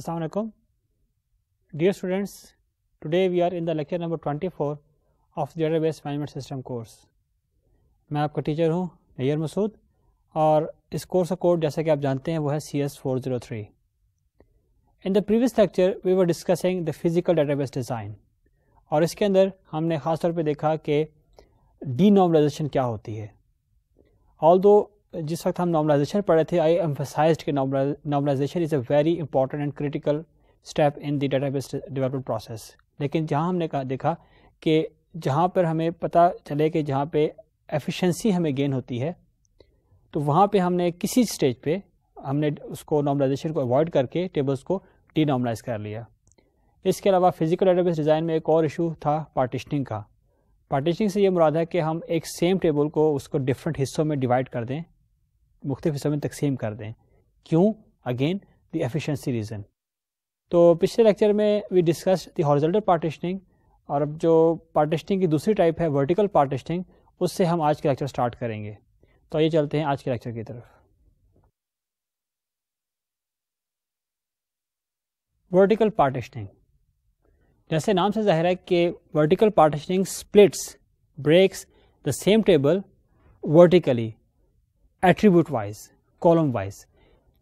Assalamualaikum. Dear students, today we are in the lecture number 24 of the database management system course. मैं आपका teacher हूँ नैयर मसूद और इस course का कोड जैसा कि आप जानते हैं वो है C S four zero three in the previous lecture we were discussing the physical database design और इसके अंदर हमने ख़ास तौर पे देखा कि डी नॉर्मलाइजेशन क्या होती है ऑल दो जिस वक्त हम नॉर्मलाइजेशन पढ़े थे आई एम्फोसाइज के normalization is a very important and critical step in the database development process लेकिन जहाँ हमने कहा देखा कि जहाँ पर हमें पता चले कि जहाँ पे एफिशिएंसी हमें गेन होती है तो वहाँ पे हमने किसी स्टेज पे हमने उसको नॉर्मलाइजेशन को अवॉइड करके टेबल्स को डीनॉर्मलाइज कर लिया इसके अलावा फिजिकल डेटाबेस डिज़ाइन में एक और इशू था पार्टिशनिंग का पार्टिशनिंग से ये मुराद है कि हम एक सेम टेबल को उसको डिफरेंट हिस्सों में डिवाइड कर दें मुख्त हिस्सों में तकसीम कर दें क्यों अगेन द एफिशिएंसी रीज़न तो पिछले लेक्चर में we discuss the horizontal partitioning और अब जो पार्टिशनिंग की दूसरी टाइप है वर्टिकल पार्टिशनिंग उससे हम आज के लेक्चर स्टार्ट करेंगे तो ये चलते हैं आज के लेक्चर की तरफ वर्टिकल पार्टिशनिंग जैसे नाम से जाहिर है कि vertical partitioning splits breaks the same table vertically attribute wise column wise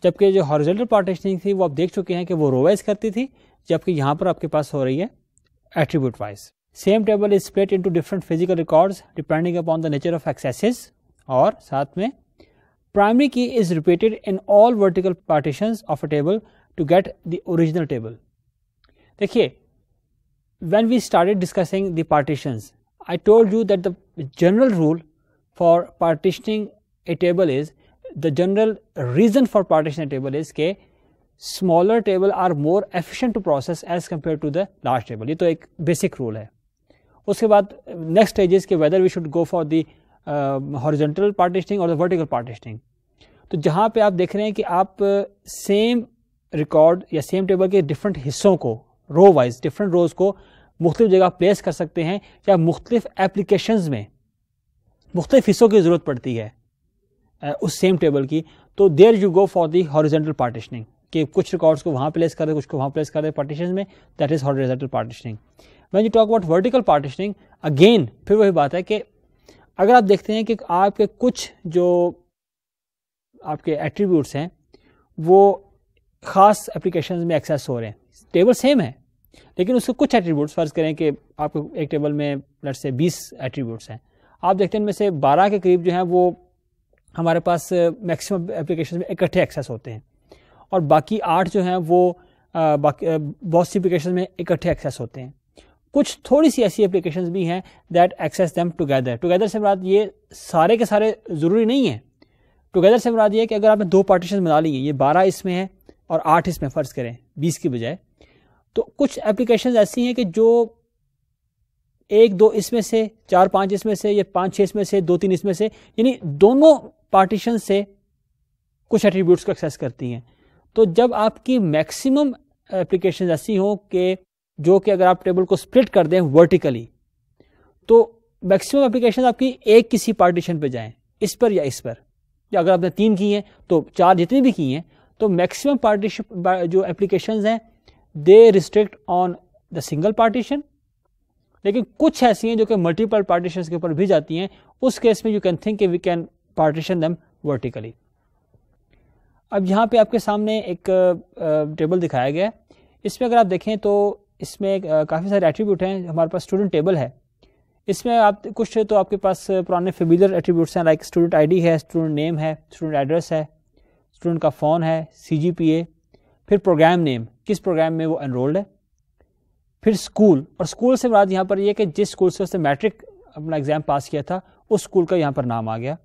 जबकि जो हॉरिजेंटल पार्टिशनिंग थी वो आप देख चुके हैं कि वो रोवाइज करती थी जबकि यहां पर आपके पास हो रही है attribute wise same table is in two different physical record depending upon the nature of accesses और साथ में primary key is repeated in all vertical partition of a table to get the original table देखिए when we started discussing the partitions, I told you that the general rule for partitioning a table is the general reason for partition a table is के smaller table are more efficient to process as compared to the large table ये तो एक basic rule है उसके बाद next stage is कि whether we should go for the uh, horizontal partitioning or the vertical partitioning तो जहाँ पे आप देख रहे हैं कि आप सेम रिकॉर्ड या सेम टेबल के डिफरेंट हिस्सों को रो वाइज डिफरेंट रोज को मुख्तु जगह پلیس کر سکتے ہیں یا مختلف एप्लीकेशंस میں مختلف حصوں کی ضرورت پڑتی ہے उस सेम टेबल की तो there you go for the horizontal partitioning कि कुछ रिकॉर्ड्स को वहाँ प्लेस कर दे कुछ को वहाँ प्लेस कर दे पार्टीशन में that is horizontal partitioning when you talk about vertical partitioning again फिर वही बात है कि अगर आप देखते हैं कि आपके कुछ जो आपके एट्रीब्यूट्स हैं वो ख़ास एप्लीकेशन में एक्सेस हो रहे हैं टेबल सेम है लेकिन उसके कुछ एट्रीब्यूट्स फर्ज करें कि आपको एक टेबल में लट से बीस एट्रीब्यूट्स हैं आप देखते हैं इनमें से बारह के करीब जो है वो हमारे पास मैक्सिमम एप्लीकेशन में इकट्ठे एक्सेस होते हैं और बाकी आठ जो हैं वो आ, बाकी बहुत सी एप्लीकेशन में इकट्ठे एक्सेस होते हैं कुछ थोड़ी सी ऐसी एप्लीकेशन भी हैं that access them together together से मुराद ये सारे के सारे ज़रूरी नहीं है टुगेदर से मुराद ये है कि अगर आपने दो पार्टीशन बना ली है ये बारह इसमें है और आठ इसमें फ़र्ज़ करें बीस की बजाय तो कुछ एप्लीकेशन ऐसी हैं कि जो एक दो इसमें से चार पांच इसमें से या पांच छह इसमें से दो तीन इसमें से यानी दोनों पार्टीशन से कुछ एट्रीब्यूट्स को एक्सेस करती हैं तो जब आपकी मैक्सिमम एप्लीकेशन ऐसी हो कि जो कि अगर आप टेबल को स्प्लिट कर दें वर्टिकली तो मैक्सिमम एप्लीकेशन आपकी एक किसी पार्टीशन पे जाएं इस पर या इस पर या अगर आपने तीन की हैं तो चार जितनी भी की हैं तो मैक्सिमम पार्टीशन जो एप्लीकेशन हैं they restrict on the single partition लेकिन कुछ ऐसी हैं जो कि मल्टीपल पार्टीशन के ऊपर भी जाती हैं उस केस में you can think we can partition them vertically अब यहाँ पे आपके सामने एक टेबल दिखाया गया है इसमें अगर आप देखें तो इसमें काफ़ी सारे एट्रीब्यूट हैं हमारे पास स्टूडेंट टेबल है इसमें आप कुछ तो आपके पास पुराने फेबिलर एट्रीब्यूट्स हैं लाइक स्टूडेंट आईडी है स्टूडेंट नेम है स्टूडेंट एड्रेस है स्टूडेंट का फ़ोन है सी फिर प्रोग्राम नेम किस प्रोग्राम में वो एनरोल्ड है फिर स्कूल और स्कूल से मुराद यहाँ पर यह कि जिस स्कूल से उसने मैट्रिक अपना एग्ज़ाम पास किया था उस स्कूल का यहाँ पर नाम आ गया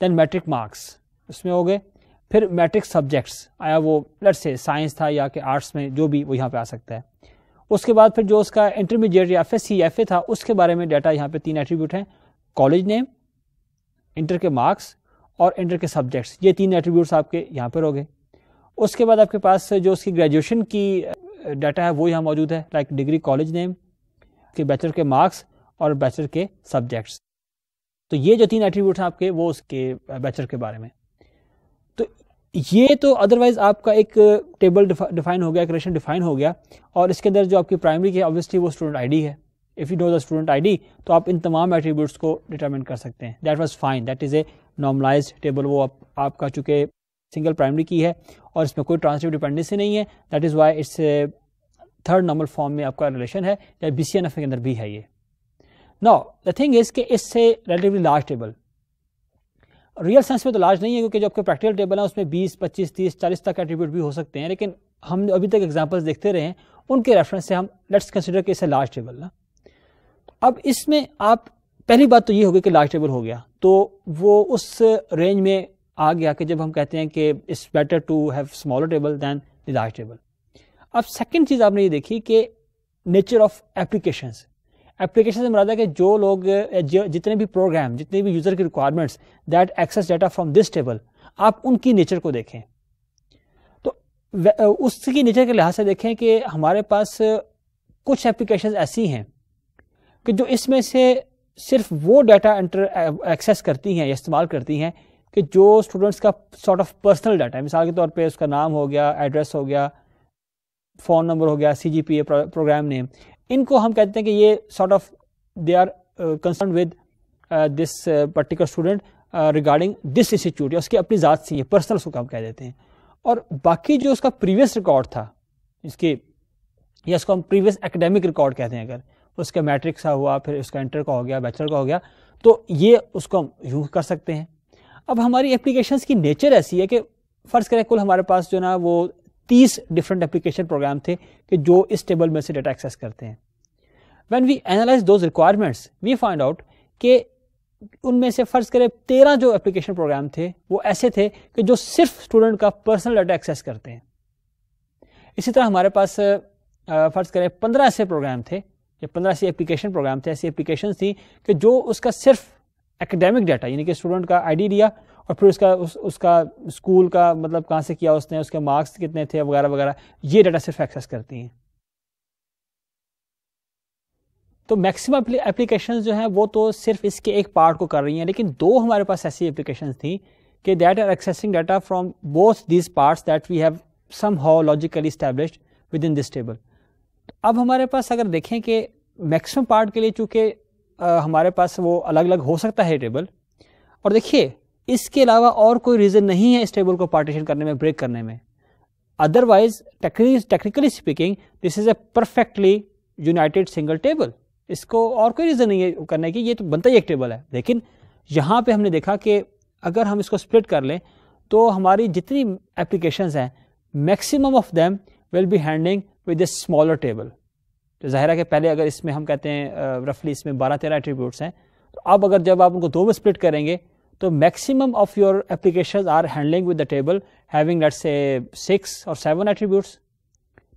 देन मैट्रिक मार्क्स उसमें हो गए फिर मैट्रिक सब्जेक्ट्स आया वो लेट्स से साइंस था या कि आर्ट्स में जो भी वो यहाँ पर आ सकता है उसके बाद फिर जो उसका इंटरमीडिएट या फिर सी एफ ए था उसके बारे में डाटा यहाँ पर तीन एट्रीब्यूट हैं कॉलेज नेम इंटर के मार्क्स और इंटर के सब्जेक्ट्स ये तीन एट्रीब्यूट्स आपके यहाँ पर हो गए उसके बाद आपके पास जो उसकी ग्रेजुएशन की डाटा है वो यहाँ मौजूद है लाइक डिग्री कॉलेज नेम के बैचलर के मार्क्स और बैचलर के सब्जेक्ट्स तो ये जो तीन एट्रीब्यूट हैं आपके वो उसके बैचलर uh, के बारे में तो ये तो अदरवाइज आपका एक टेबल डिफाइन हो गया एक डिफाइन हो गया और इसके अंदर जो आपकी प्राइमरी की ऑब्वियसली वो स्टूडेंट आईडी है if you know the student ID तो आप इन तमाम एट्रीब्यूट्स को डिटर्मिन कर सकते हैं that was fine that is a normalize table वो आप, आपका चूंकि सिंगल प्राइमरी की है और इसमें कोई ट्रांसिटिव डिपेंडेंसी नहीं है that is why it's third normal form में आपका रिलेशन है या बी सी एन एफ के अंदर भी है ये नाउ द थिंग इज कि इससे relatively large table real sense में तो लार्ज नहीं है क्योंकि जो आपके प्रैक्टिकल टेबल है उसमें 20, 25, 30, 40 तक एट्रीब्यूट भी हो सकते हैं लेकिन हम अभी तक एग्जांपल्स देखते रहे उनके रेफरेंस से हम लेट्स कंसिडर कि इसे लार्ज टेबल ना अब इसमें आप पहली बात तो ये होगी कि लार्ज टेबल हो गया तो वो उस रेंज में आ गया कि जब हम कहते हैं कि it's better to have smaller table than large table अब सेकंड चीज़ आपने ये देखी कि नेचर ऑफ एप्लीकेशन एप्लीकेशन से मरादा कि जो लोग जितने भी प्रोग्राम जितने भी यूज़र की requirements that access data from this table आप उनकी नेचर को देखें तो उसकी नेचर के लिहाज से देखें कि हमारे पास कुछ एप्लीकेशन ऐसी हैं कि जो इसमें से सिर्फ वो डाटा एंटर एक्सेस करती हैं या इस्तेमाल करती हैं कि जो स्टूडेंट्स का सॉर्ट ऑफ पर्सनल डाटा है मिसाल के तौर पे उसका नाम हो गया एड्रेस हो गया फ़ोन नंबर हो गया C G P A program name इनको हम कहते हैं कि ये sort of they are concern with this particular student regarding this institute या उसकी अपनी ज़ात से ये पर्सनल उसको हम कह देते हैं और बाकी जो उसका प्रीवियस रिकॉर्ड था इसके या उसको हम प्रीवियस एकेडमिक रिकॉर्ड कहते हैं अगर उसका मैट्रिक सा हुआ फिर उसका इंटर का हो गया बैचलर का हो गया तो ये उसको हम यूँ कर सकते हैं अब हमारी एप्लीकेशन की नेचर ऐसी है कि फ़र्ज़ करें कुल हमारे पास जो ना वो तीस डिफरेंट एप्लीकेशन प्रोग्राम थे कि जो इस टेबल में से डेटा एक्सेस करते हैं when we analyse those requirements we find out कि उनमें से फ़र्ज़ करें तेरह जो एप्लीकेशन प्रोग्राम थे वो ऐसे थे कि जो सिर्फ स्टूडेंट का पर्सनल डाटा एक्सेस करते हैं इसी तरह हमारे पास फ़र्ज़ करें पंद्रह ऐसे प्रोग्राम थे या पंद्रह ऐसे एप्लीकेशन प्रोग्राम थे ऐसी एप्लीकेशन थी कि जो उसका सिर्फ एकेडमिक डाटा यानी कि स्टूडेंट का आईडी दिया और फिर उसका उस, उसका स्कूल का मतलब कहाँ से किया उसने उसके मार्क्स कितने थे वगैरह वगैरह ये डाटा सिर्फ एक्सेस करती हैं तो मैक्सिमम एप्लीकेशन जो हैं वो तो सिर्फ इसके एक पार्ट को कर रही हैं लेकिन दो हमारे पास ऐसी एप्लीकेशन थी कि that are accessing data from both these part that we have somehow logically established within this table अब हमारे पास अगर देखें कि मैक्सिमम पार्ट के लिए चूंकि हमारे पास वो अलग अलग हो सकता है टेबल और देखिए इसके अलावा और कोई रीज़न नहीं है इस टेबल को पार्टीशन करने में ब्रेक करने में otherwise technically speaking this is a perfectly united single table इसको और कोई रीज़न नहीं है करने की ये तो बनता ही एक टेबल है लेकिन यहाँ पे हमने देखा कि अगर हम इसको स्प्लिट कर लें तो हमारी जितनी एप्लीकेशन हैं maximum of them will be handling with a smaller table तो ज़ाहिर है कि पहले अगर इसमें हम कहते हैं रफली इसमें बारह तेरह एट्रीब्यूट्स हैं तो अब अगर जब आप उनको दो में स्प्लिट करेंगे तो maximum of your application are handling with the table having let's say six और सेवन एट्रीब्यूट्स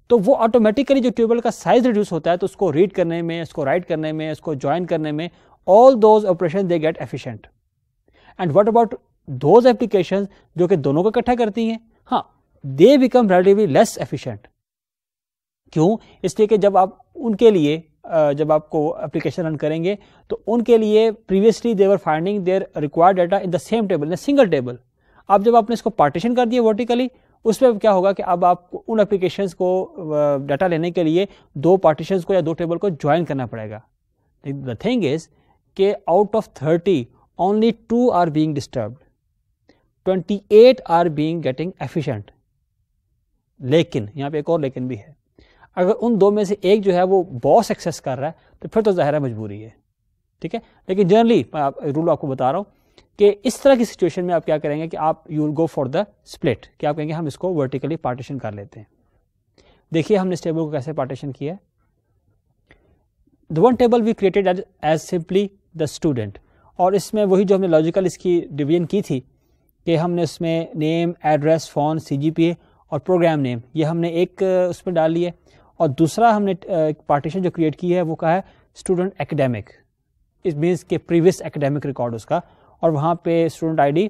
तो वो ऑटोमेटिकली जो टेबल का साइज रिड्यूस होता है तो उसको रीड करने में उसको राइट करने में उसको ज्वाइन करने में all those operation they get efficient and what about those application जो कि दोनों को इकट्ठा करती हैं हाँ they become relatively less efficient क्यों इसलिए कि जब आप उनके लिए जब आपको एप्लीकेशन रन करेंगे तो उनके लिए previously they were finding their required data in the same table in single table अब जब आपने इसको पार्टीशन कर दिया वर्टिकली उसमें क्या होगा कि अब आपको उन एप्लीकेशंस को डाटा लेने के लिए दो पार्टीशंस को या दो टेबल को ज्वाइन करना पड़ेगा द थिंग इज के out of thirty only two are being disturbed 28 are being getting efficient लेकिन यहाँ पे एक और लेकिन भी है अगर उन दो में से एक जो है वो बॉस एक्सेस कर रहा है तो फिर तो ज़ाहिर है मजबूरी है ठीक है लेकिन जनरली मैं आप, रूल आपको बता रहा हूँ कि इस तरह की सिचुएशन में आप क्या करेंगे कि आप you will go for the split कि आप कहेंगे हम इसको वर्टिकली पार्टीशन कर लेते हैं देखिए हमने इस टेबल को कैसे पार्टीशन किया है the one table we created as as simply the student और इसमें वही जो हमने लॉजिकल इसकी डिवीजन की थी कि हमने उसमें नेम एड्रेस फोन सी और प्रोग्राम नेम ये हमने एक उसमें डाल लिया और दूसरा हमने पार्टीशन जो क्रिएट की है वो कहा है स्टूडेंट एकेडमिक इस मीन्स के प्रीवियस एकेडमिक रिकॉर्ड उसका और वहाँ पे student ID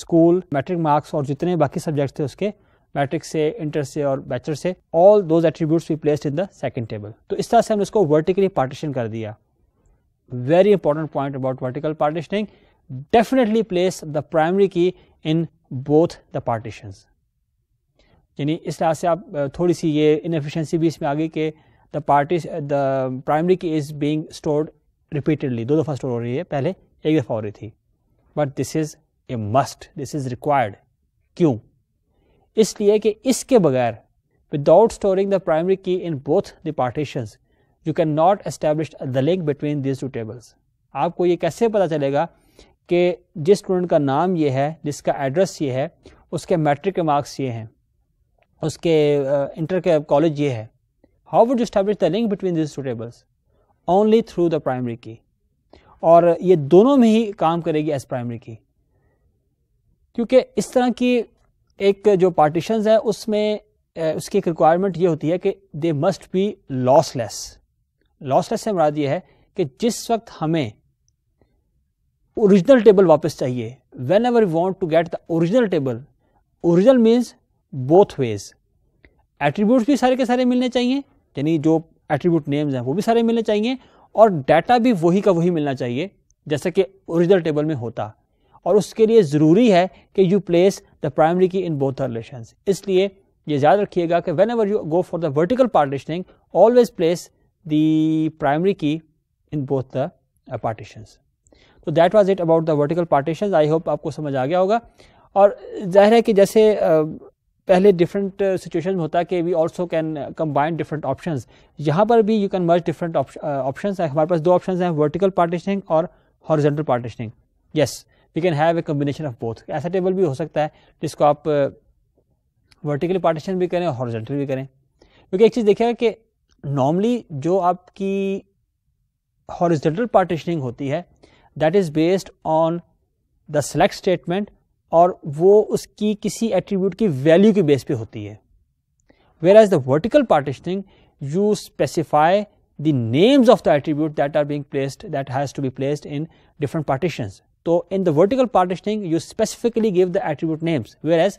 school matric marks और जितने बाकी सब्जेक्ट थे उसके मैट्रिक से इंटर से और बैचलर से all those attributes be placed in the second table तो इस तरह से हमने उसको वर्टिकली पार्टीशन कर दिया very important point about vertical partitioning definitely place the primary key in both the partitions यानी इस लिहाज से आप थोड़ी सी ये इनफिशेंसी भी इसमें आ गई कि the party the primary key is being stored repeatedly दो दफ़ा स्टोर हो रही है पहले एक दफ़ा हो रही थी but this is a must this is required क्यों इसलिए कि इसके बगैर without storing the primary key in both the partition you can not establish the link between this two tables आपको ये कैसे पता चलेगा कि जिस स्टूडेंट का नाम ये है जिसका एड्रेस ये है उसके मैट्रिक के मार्क्स ये हैं उसके इंटर के कॉलेज ये है how would establish the link between this two tables only through the primary key और ये दोनों में ही काम करेगी एज प्राइमरी की क्योंकि इस तरह की एक जो पार्टीशन है उसमें उसकी एक रिक्वायरमेंट ये होती है कि they must be lossless lossless से मुराद ये है कि जिस वक्त हमें ओरिजिनल टेबल वापस चाहिए whenever want to get the original table original means both ways attribute भी सारे के सारे मिलने चाहिए यानी जो एट्रीब्यूट नेम्स हैं वो भी सारे मिलने चाहिए और डाटा भी वही का वही मिलना चाहिए जैसा कि ओरिजिनल टेबल में होता और उसके लिए ज़रूरी है कि you place the primary key in both the relation इसलिए ये याद रखिएगा कि whenever you go for the vertical partitioning always place the primary key in both the partitions तो that was it about the vertical partition I hope आपको समझ आ गया होगा और जाहिर है कि जैसे uh, पहले डिफरेंट uh, सिचुएशन होता है कि we also can combine different option यहाँ पर भी you can merge different option है हमारे पास दो ऑप्शन हैं वर्टिकल पार्टीशनिंग और horizontal partitioning yes we can have a combination of both ऐसा टेबल भी हो सकता है जिसको आप वर्टिकल uh, पार्टीशन भी करें और हॉरिजेंटल भी करें क्योंकि एक चीज़ देखिएगा कि नॉर्मली जो आपकी हॉरिजेंटल पार्टिशनिंग होती है that is based on the select statement और वो उसकी किसी एट्रीब्यूट की वैल्यू के बेस पे होती है whereas the vertical partitioning you specify the names of the attribute that are being placed that has to be placed in different partitions so in the vertical partitioning you specifically give the attribute names whereas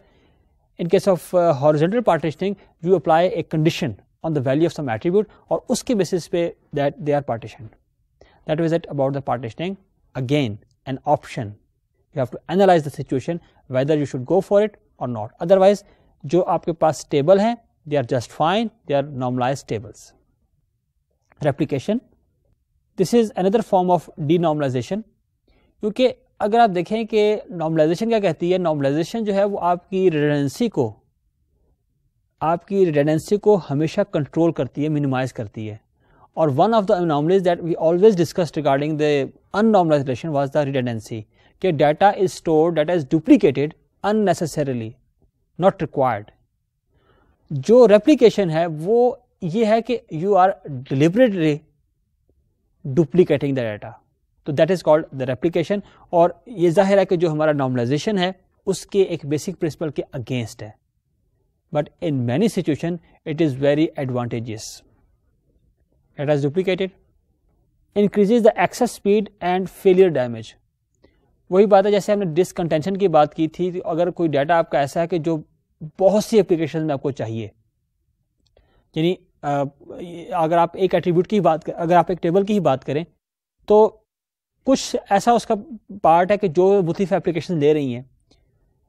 in case of uh, horizontal partitioning you apply a condition on the value of some attribute or uske basis pe that they are partitioned that was it about the partitioning again an option you have to analyze the situation whether you should go for it or not otherwise जो आपके पास stable हैं they are just fine they are normalized tables replication this is another form of denormalization क्योंकि अगर आप देखें कि normalization क्या कहती है normalization जो है वो आपकी redundancy को आपकी रिडेंडेंसी को हमेशा कंट्रोल करती है मिनिमाइज करती है और one the the anomalies that we always discuss regarding the anomalisation was the redundancy कि data is store data is duplicated unnecessarily not required जो रेप्लीकेशन है वो ये है कि you are deliberately duplicating the data तो that is called the replication और ये जाहिर है कि जो हमारा नॉर्मलाइजेशन है उसके एक बेसिक प्रिंसिपल के अगेंस्ट है but in many situation it is very advantageous it has duplicated increases the access speed and failure damage वही बात है जैसे हमने डिसकंटेंशन की बात की थी अगर कोई डाटा आपका ऐसा है कि जो बहुत सी एप्लीकेशन में आपको चाहिए यानी अगर आप एक एट्रीब्यूट की बात अगर आप एक टेबल की ही बात करें तो कुछ ऐसा उसका पार्ट है कि जो मुख्तफ एप्लीकेशन ले रही हैं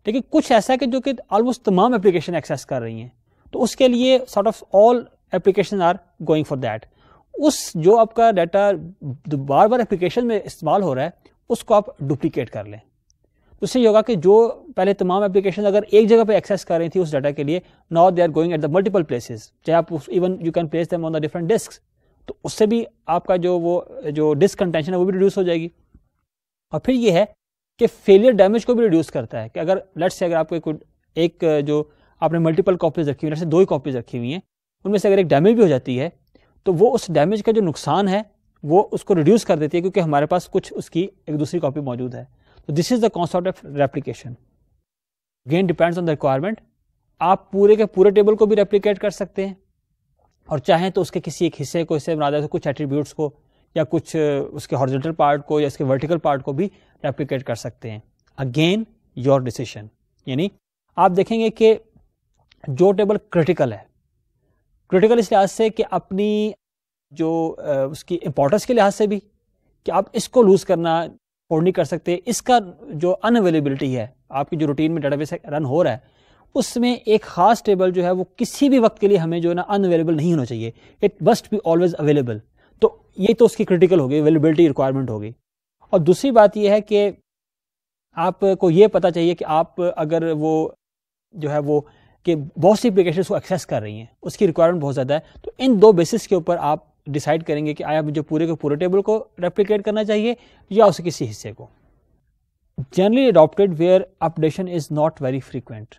लेकिन कुछ ऐसा है कि जो कि ऑलमोस्ट तमाम एप्लीकेशन एक्सेस कर रही हैं तो उसके लिए sort of all application are going for that उस जो आपका डाटा बार बार एप्लीकेशन में इस्तेमाल हो रहा है उसको आप डुप्लीकेट कर लें तो इससे ये होगा कि जो पहले तमाम एप्लीकेशन अगर एक जगह पर एक्सेस कर रही थी उस डाटा के लिए now they are going at the multiple places चाहे आप even you can place them on the different disk तो उससे भी आपका जो वो जो डिस्क कंटेंशन है वो भी रिड्यूस हो जाएगी और फिर ये है कि फेलियर डैमेज को भी रिड्यूस करता है कि अगर लेट से अगर आपको एक जो आपने मल्टीपल कॉपीज रखी हुई लेट से दो ही कॉपीज रखी हुई हैं उनमें से अगर एक डैमेज भी हो जाती है तो वो उस डैमेज का जो नुकसान है वो उसको रिड्यूस कर देती है क्योंकि हमारे पास कुछ उसकी एक दूसरी कॉपी मौजूद है तो this is the concept of replication gain depends on the requirement आप पूरे के पूरे टेबल को भी रेप्लीकेट कर सकते हैं और चाहें तो उसके किसी एक हिस्से को हिस्से बना दे कुछ एट्रीब्यूट्स को या कुछ उसके हॉर्जेंटल पार्ट को या उसके वर्टिकल पार्ट को भी रेप्लीकेट कर सकते हैं अगेन योर डिसीशन यानी आप देखेंगे कि जो टेबल क्रिटिकल है क्रिटिकल इस लिहाज से कि अपनी जो उसकी इम्पोर्टेंस के लिहाज से भी कि आप इसको लूज़ करना अफोर्ड नहीं कर सकते इसका जो अन अवेलेबिलिटी है आपकी जो रूटीन में डेटाबेस रन हो रहा है उसमें एक ख़ास टेबल जो है वो किसी भी वक्त के लिए हमें जो है ना अन अवेलेबल नहीं होना चाहिए it must be always available तो ये तो उसकी क्रिटिकल होगी अवेलेबिलिटी रिक्वायरमेंट होगी और दूसरी बात यह है कि आपको ये पता चाहिए कि आप अगर वो जो है वो कि बहुत सी एप्लीकेशन को एक्सेस कर रही हैं उसकी रिक्वायरमेंट बहुत ज़्यादा है तो इन दो बेसिस के ऊपर आप डिसाइड करेंगे कि आया मुझे पूरे के पूरे टेबल को रेप्लीकेट करना चाहिए या उसके किसी हिस्से को generally adopted where updation is not very frequent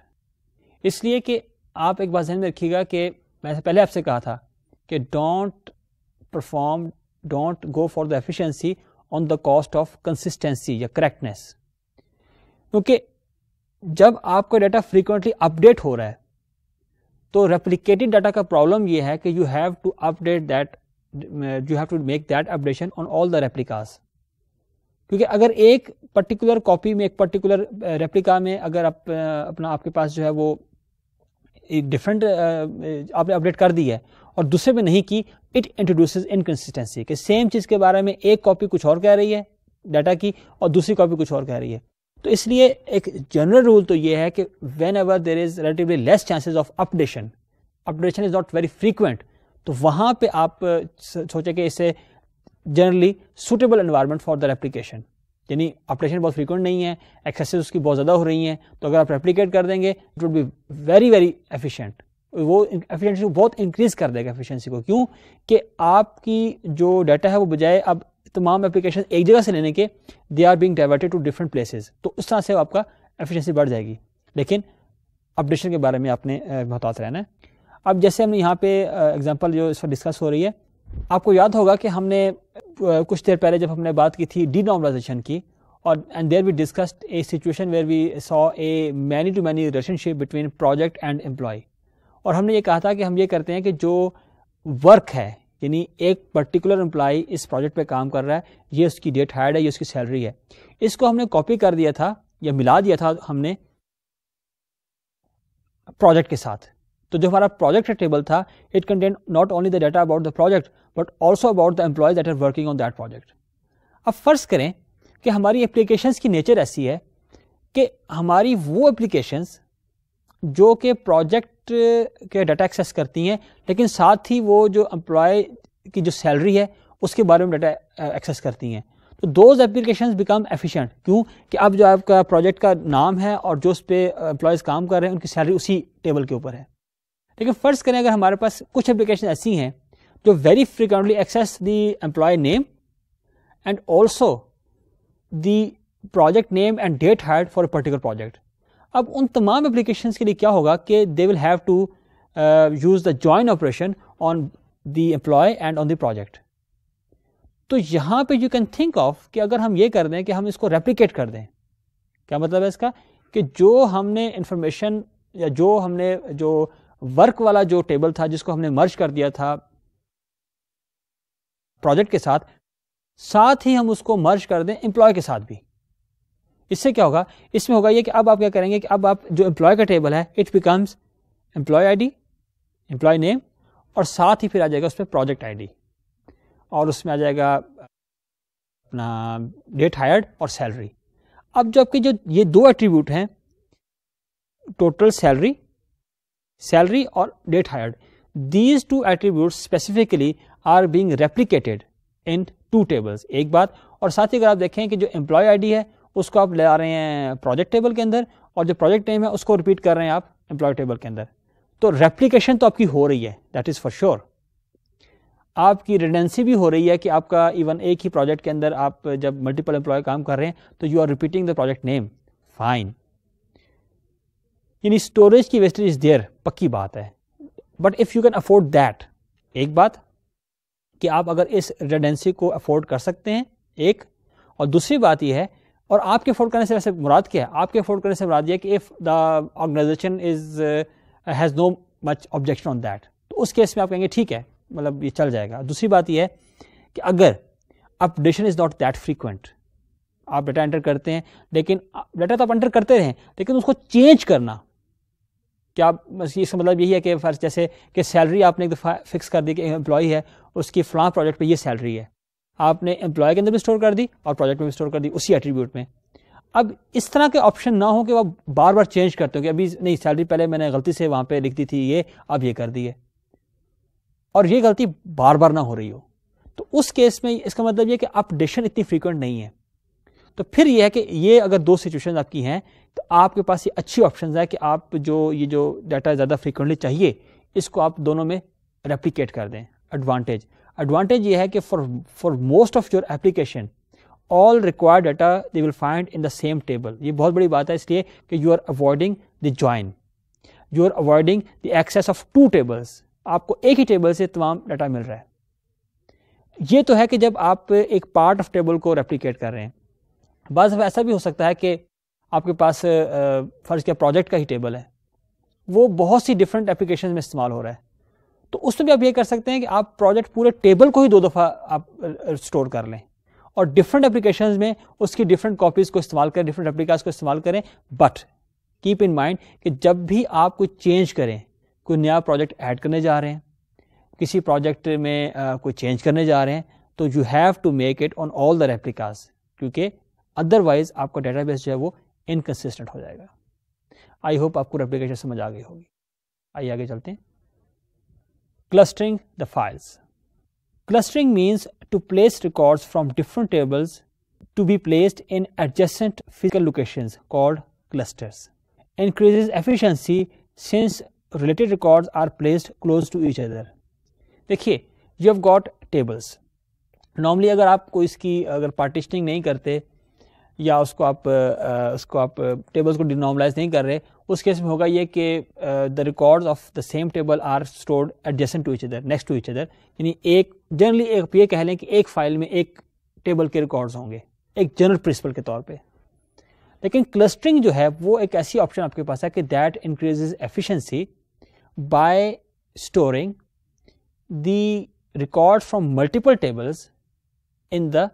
इसलिए कि आप एक बात जहन में रखिएगा कि मैंने पहले आपसे कहा था कि don't perform don't go for the efficiency on the cost of consistency या करेक्टनेस क्योंकि जब आपका डाटा फ्रीक्वेंटली अपडेट हो रहा है तो रेप्लिकेटेड डाटा का प्रॉब्लम यह है कि you have to update that you have to make that updation on all the replicas क्योंकि अगर एक पर्टिकुलर कॉपी में एक पर्टिकुलर रेप्लिका में अगर आप अपना आपके पास जो है वो एक डिफरेंट आपने अपडेट कर दी है और दूसरे में नहीं की इट इंट्रोड्यूस इनकन्सिस्टेंसी कि सेम चीज़ के बारे में एक कॉपी कुछ और कह रही है डाटा की और दूसरी कॉपी कुछ और कह रही है तो इसलिए एक जनरल रूल तो ये है कि whenever there is relatively less chances of updation updation is not very frequent तो वहाँ पे आप सोचे कि इसे generally suitable environment for their application यानी अपडेशन बहुत फ्रीक्वेंट नहीं है एक्सेसेस उसकी बहुत ज़्यादा हो रही है तो अगर आप रेप्लीकेट कर देंगे it would be very very efficient वो एफिशियंसी को बहुत इंक्रीज कर देगा एफिशियंसी को क्यों कि आपकी जो डाटा है वो बजाय अब तमाम एप्लीकेशन एक जगह से लेने के they are being diverted to different places तो उस तरह से आपका एफिशियंसी बढ़ जाएगी लेकिन अपडेशन के बारे में आपने महतात रहना है अब जैसे हम यहाँ पे एग्जाम्पल जो इस पर डिस्कस हो रही है आपको याद होगा कि हमने कुछ देर पहले जब हमने बात की थी डी नॉर्मलाइजेशन की और and there we discussed a situation where we saw a many to many relationship between project and employee और हमने ये कहा था कि हम ये करते हैं कि जो वर्क है यानी एक पर्टिकुलर एम्प्लॉय इस प्रोजेक्ट पे काम कर रहा है ये उसकी डेट हाइड है ये उसकी सैलरी है इसको हमने कॉपी कर दिया था या मिला दिया था हमने प्रोजेक्ट के साथ तो जो हमारा प्रोजेक्ट टेबल था it contain not only the data about the project but also about the employees that are working on that project अब फ़र्ज़ करें कि हमारी एप्लीकेशन की नेचर ऐसी है कि हमारी वो एप्लीकेशंस जो कि प्रोजेक्ट के डाटा एक्सेस करती हैं लेकिन साथ ही वो जो एम्प्लॉय की जो सैलरी है उसके बारे में डाटा एक्सेस करती हैं तो दोज एप्लीकेशन बिकम एफिशिएंट क्यों कि अब जो आपका प्रोजेक्ट का नाम है और जो उस पर एम्प्लॉयज़ काम कर रहे हैं उनकी सैलरी उसी टेबल के ऊपर है लेकिन फ़र्ज़ करें अगर हमारे पास कुछ एप्लीकेशन ऐसी हैं जो very frequently access the employee name and also the project name and date hired for particular project अब उन तमाम एप्लीकेशन के लिए क्या होगा कि they will have to use the join operation on the employee and on the project तो यहां पर यू कैन थिंक ऑफ कि अगर हम ये कर दें कि हम इसको रेप्लीकेट कर दें क्या मतलब है इसका कि जो हमने इंफॉर्मेशन या जो हमने जो वर्क वाला जो टेबल था जिसको हमने मर्ज कर दिया था प्रोजेक्ट के साथ साथ ही हम उसको मर्ज कर दें एम्प्लॉय के साथ भी इससे क्या होगा इसमें होगा ये कि अब आप क्या करेंगे कि अब आप जो एम्प्लॉय का टेबल है it becomes employee ID employee name और साथ ही फिर आ जाएगा उसमें प्रोजेक्ट आईडी और उसमें आ जाएगा अपना डेट हायर्ड और सैलरी अब जो आपके जो ये दो एट्रीब्यूट हैं total salary salary or date hired. These two attributes specifically are being replicated in two tables. एक बात और साथ ही अगर आप देखें कि जो एम्प्लॉय आईडी है उसको आप ले आ रहे हैं प्रोजेक्ट टेबल के अंदर और जो प्रोजेक्ट नेम है उसको रिपीट कर रहे हैं आप एम्प्लॉय टेबल के अंदर तो रेप्लीकेशन तो आपकी हो रही है दैट इज़ फॉर श्योर आपकी रिडेंसी भी हो रही है कि आपका इवन एक ही प्रोजेक्ट के अंदर आप जब मल्टीपल एम्प्लॉय काम कर रहे हैं तो you are repeating the project name fine यानी स्टोरेज की वेस्टेज इज़ देयर पक्की बात है but if you can afford that एक बात कि आप अगर इस रेडेंसी को अफोर्ड कर सकते हैं एक और दूसरी बात यह है और आपके अफोर्ड करने से वैसे मुराद क्या है आपके अफोर्ड करने से मुराद यह कि if the organisation is has no much objection on that तो उस केस में आप कहेंगे ठीक है मतलब ये चल जाएगा दूसरी बात यह है कि अगर updation is not that frequent आप डाटा एंटर करते हैं लेकिन डाटा तो आप एंटर करते रहें लेकिन उसको चेंज करना क्या बस इसका मतलब यही है कि फर्ज जैसे कि सैलरी आपने एक दफ़ा फिक्स कर दी कि एम्प्लॉय है उसकी फलां प्रोजेक्ट पे ये सैलरी है आपने एम्प्लॉय के अंदर भी स्टोर कर दी और प्रोजेक्ट में भी स्टोर कर दी उसी एट्रीब्यूट में अब इस तरह के ऑप्शन ना हो कि वह बार बार चेंज करते हो कि अभी नहीं सैलरी पहले मैंने गलती से वहाँ पर लिख दी थी ये अब ये कर दी है और ये गलती बार बार ना हो रही हो तो उस केस में इसका मतलब ये कि अपडेशन इतनी फ्रिक्वेंट नहीं है तो फिर यह है कि ये अगर दो सिचुएशन आपकी हैं तो आपके पास ये अच्छी ऑप्शन है कि आप जो ये जो डाटा ज़्यादा फ्रिक्वेंटली चाहिए इसको आप दोनों में रेप्लीकेट कर दें एडवांटेज एडवांटेज ये है कि for for most of your application all required data they will find in the same table ये बहुत बड़ी बात है इसलिए कि you are avoiding the join you are avoiding the access of two tables आपको एक ही टेबल से तमाम डाटा मिल रहा है ये तो है कि जब आप एक पार्ट ऑफ टेबल को रेप्लीकेट कर रहे हैं बस ऐसा भी हो सकता है कि आपके पास फ़र्ज़ क्या प्रोजेक्ट का ही टेबल है वो बहुत सी डिफरेंट एप्लीकेशन में इस्तेमाल हो रहा है तो उसमें भी आप ये कर सकते हैं कि आप प्रोजेक्ट पूरे टेबल को ही दो दफ़ा आप स्टोर कर लें और डिफरेंट एप्लीकेशन में उसकी डिफरेंट कॉपीज़ को इस्तेमाल करें डिफरेंट एप्लीकाज को इस्तेमाल करें बट कीप इन माइंड कि जब भी आप कुछ चेंज करें कोई नया प्रोजेक्ट ऐड करने जा रहे हैं किसी प्रोजेक्ट में कोई चेंज करने जा रहे हैं तो you have to make it on all the replicas क्योंकि अदरवाइज आपका डेटाबेस जो है वो इनकन्सिस्टेंट हो जाएगा आई होप आपको रेप्लीकेशन समझ आ गई होगी आइए आगे चलते हैं clustering the files clustering means to place records from different tables to be placed in adjacent physical location called clusters Increases efficiency since related records are placed close to each other देखिए you have got tables normally अगर आप कोई इसकी अगर partitioning नहीं करते या उसको आप उसको आप टेबल्स को डिनॉर्मलाइज नहीं कर रहे उस केस में होगा ये कि the record of the same table are stored adjacent to each other next to each other यानी एक जनरली एक ये कह लें कि एक फाइल में एक टेबल के रिकॉर्ड्स होंगे एक जनरल प्रिंसिपल के तौर पर लेकिन क्लस्टरिंग जो है वो एक ऐसी ऑप्शन आपके पास है कि that increase efficiency by storing the record from multiple tables in the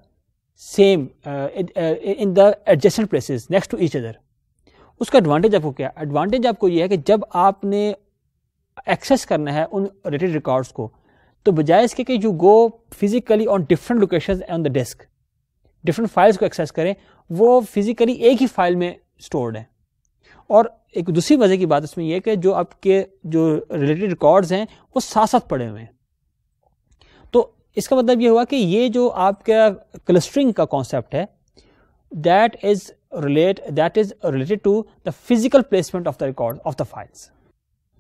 same in the adjacent places next to each other उसका एडवांटेज आपको क्या एडवांटेज आपको ये है कि जब आपने एक्सेस करना है उन रिलेटेड रिकॉर्ड्स को तो बजाय इसके कि you go physically on different location on the desk different files को एक्सेस करें वो फिजिकली एक ही फाइल में स्टोर्ड है और एक दूसरी मज़े की बात इसमें यह है कि जो आपके जो रिलेटेड रिकॉर्ड्स हैं वो साथ साथ पड़े हुए हैं इसका मतलब ये हुआ कि ये जो आपका क्लस्टरिंग का कॉन्सेप्ट है that is relate that is related to the physical placement of the record of the files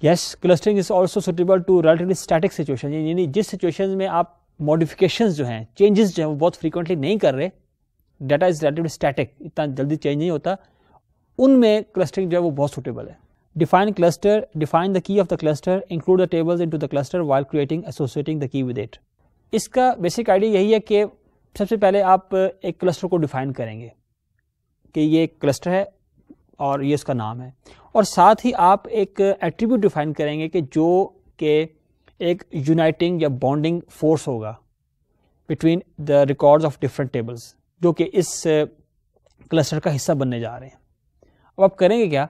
yes clustering is also suitable to relatively static situation यानी जिस सिचुएशन में आप मॉडिफिकेशन जो हैं चेंजेस जो हैं वो बहुत फ्रीक्वेंटली नहीं कर रहे डाटा इज रिलेटेड स्टैटिक इतना जल्दी चेंज नहीं होता उनमें क्लस्टरिंग जो है वो बहुत सुटेबल है define cluster define the of the cluster include the the in to the cluster while creating associating the key with it इसका बेसिक आइडिया यही है कि सबसे पहले आप एक क्लस्टर को डिफाइन करेंगे कि ये एक क्लस्टर है और ये इसका नाम है और साथ ही आप एक एट्रीब्यूट डिफाइन करेंगे कि जो के एक यूनाइटिंग या बॉन्डिंग फोर्स होगा between the record of different tables जो कि इस क्लस्टर uh, का हिस्सा बनने जा रहे हैं अब आप करेंगे क्या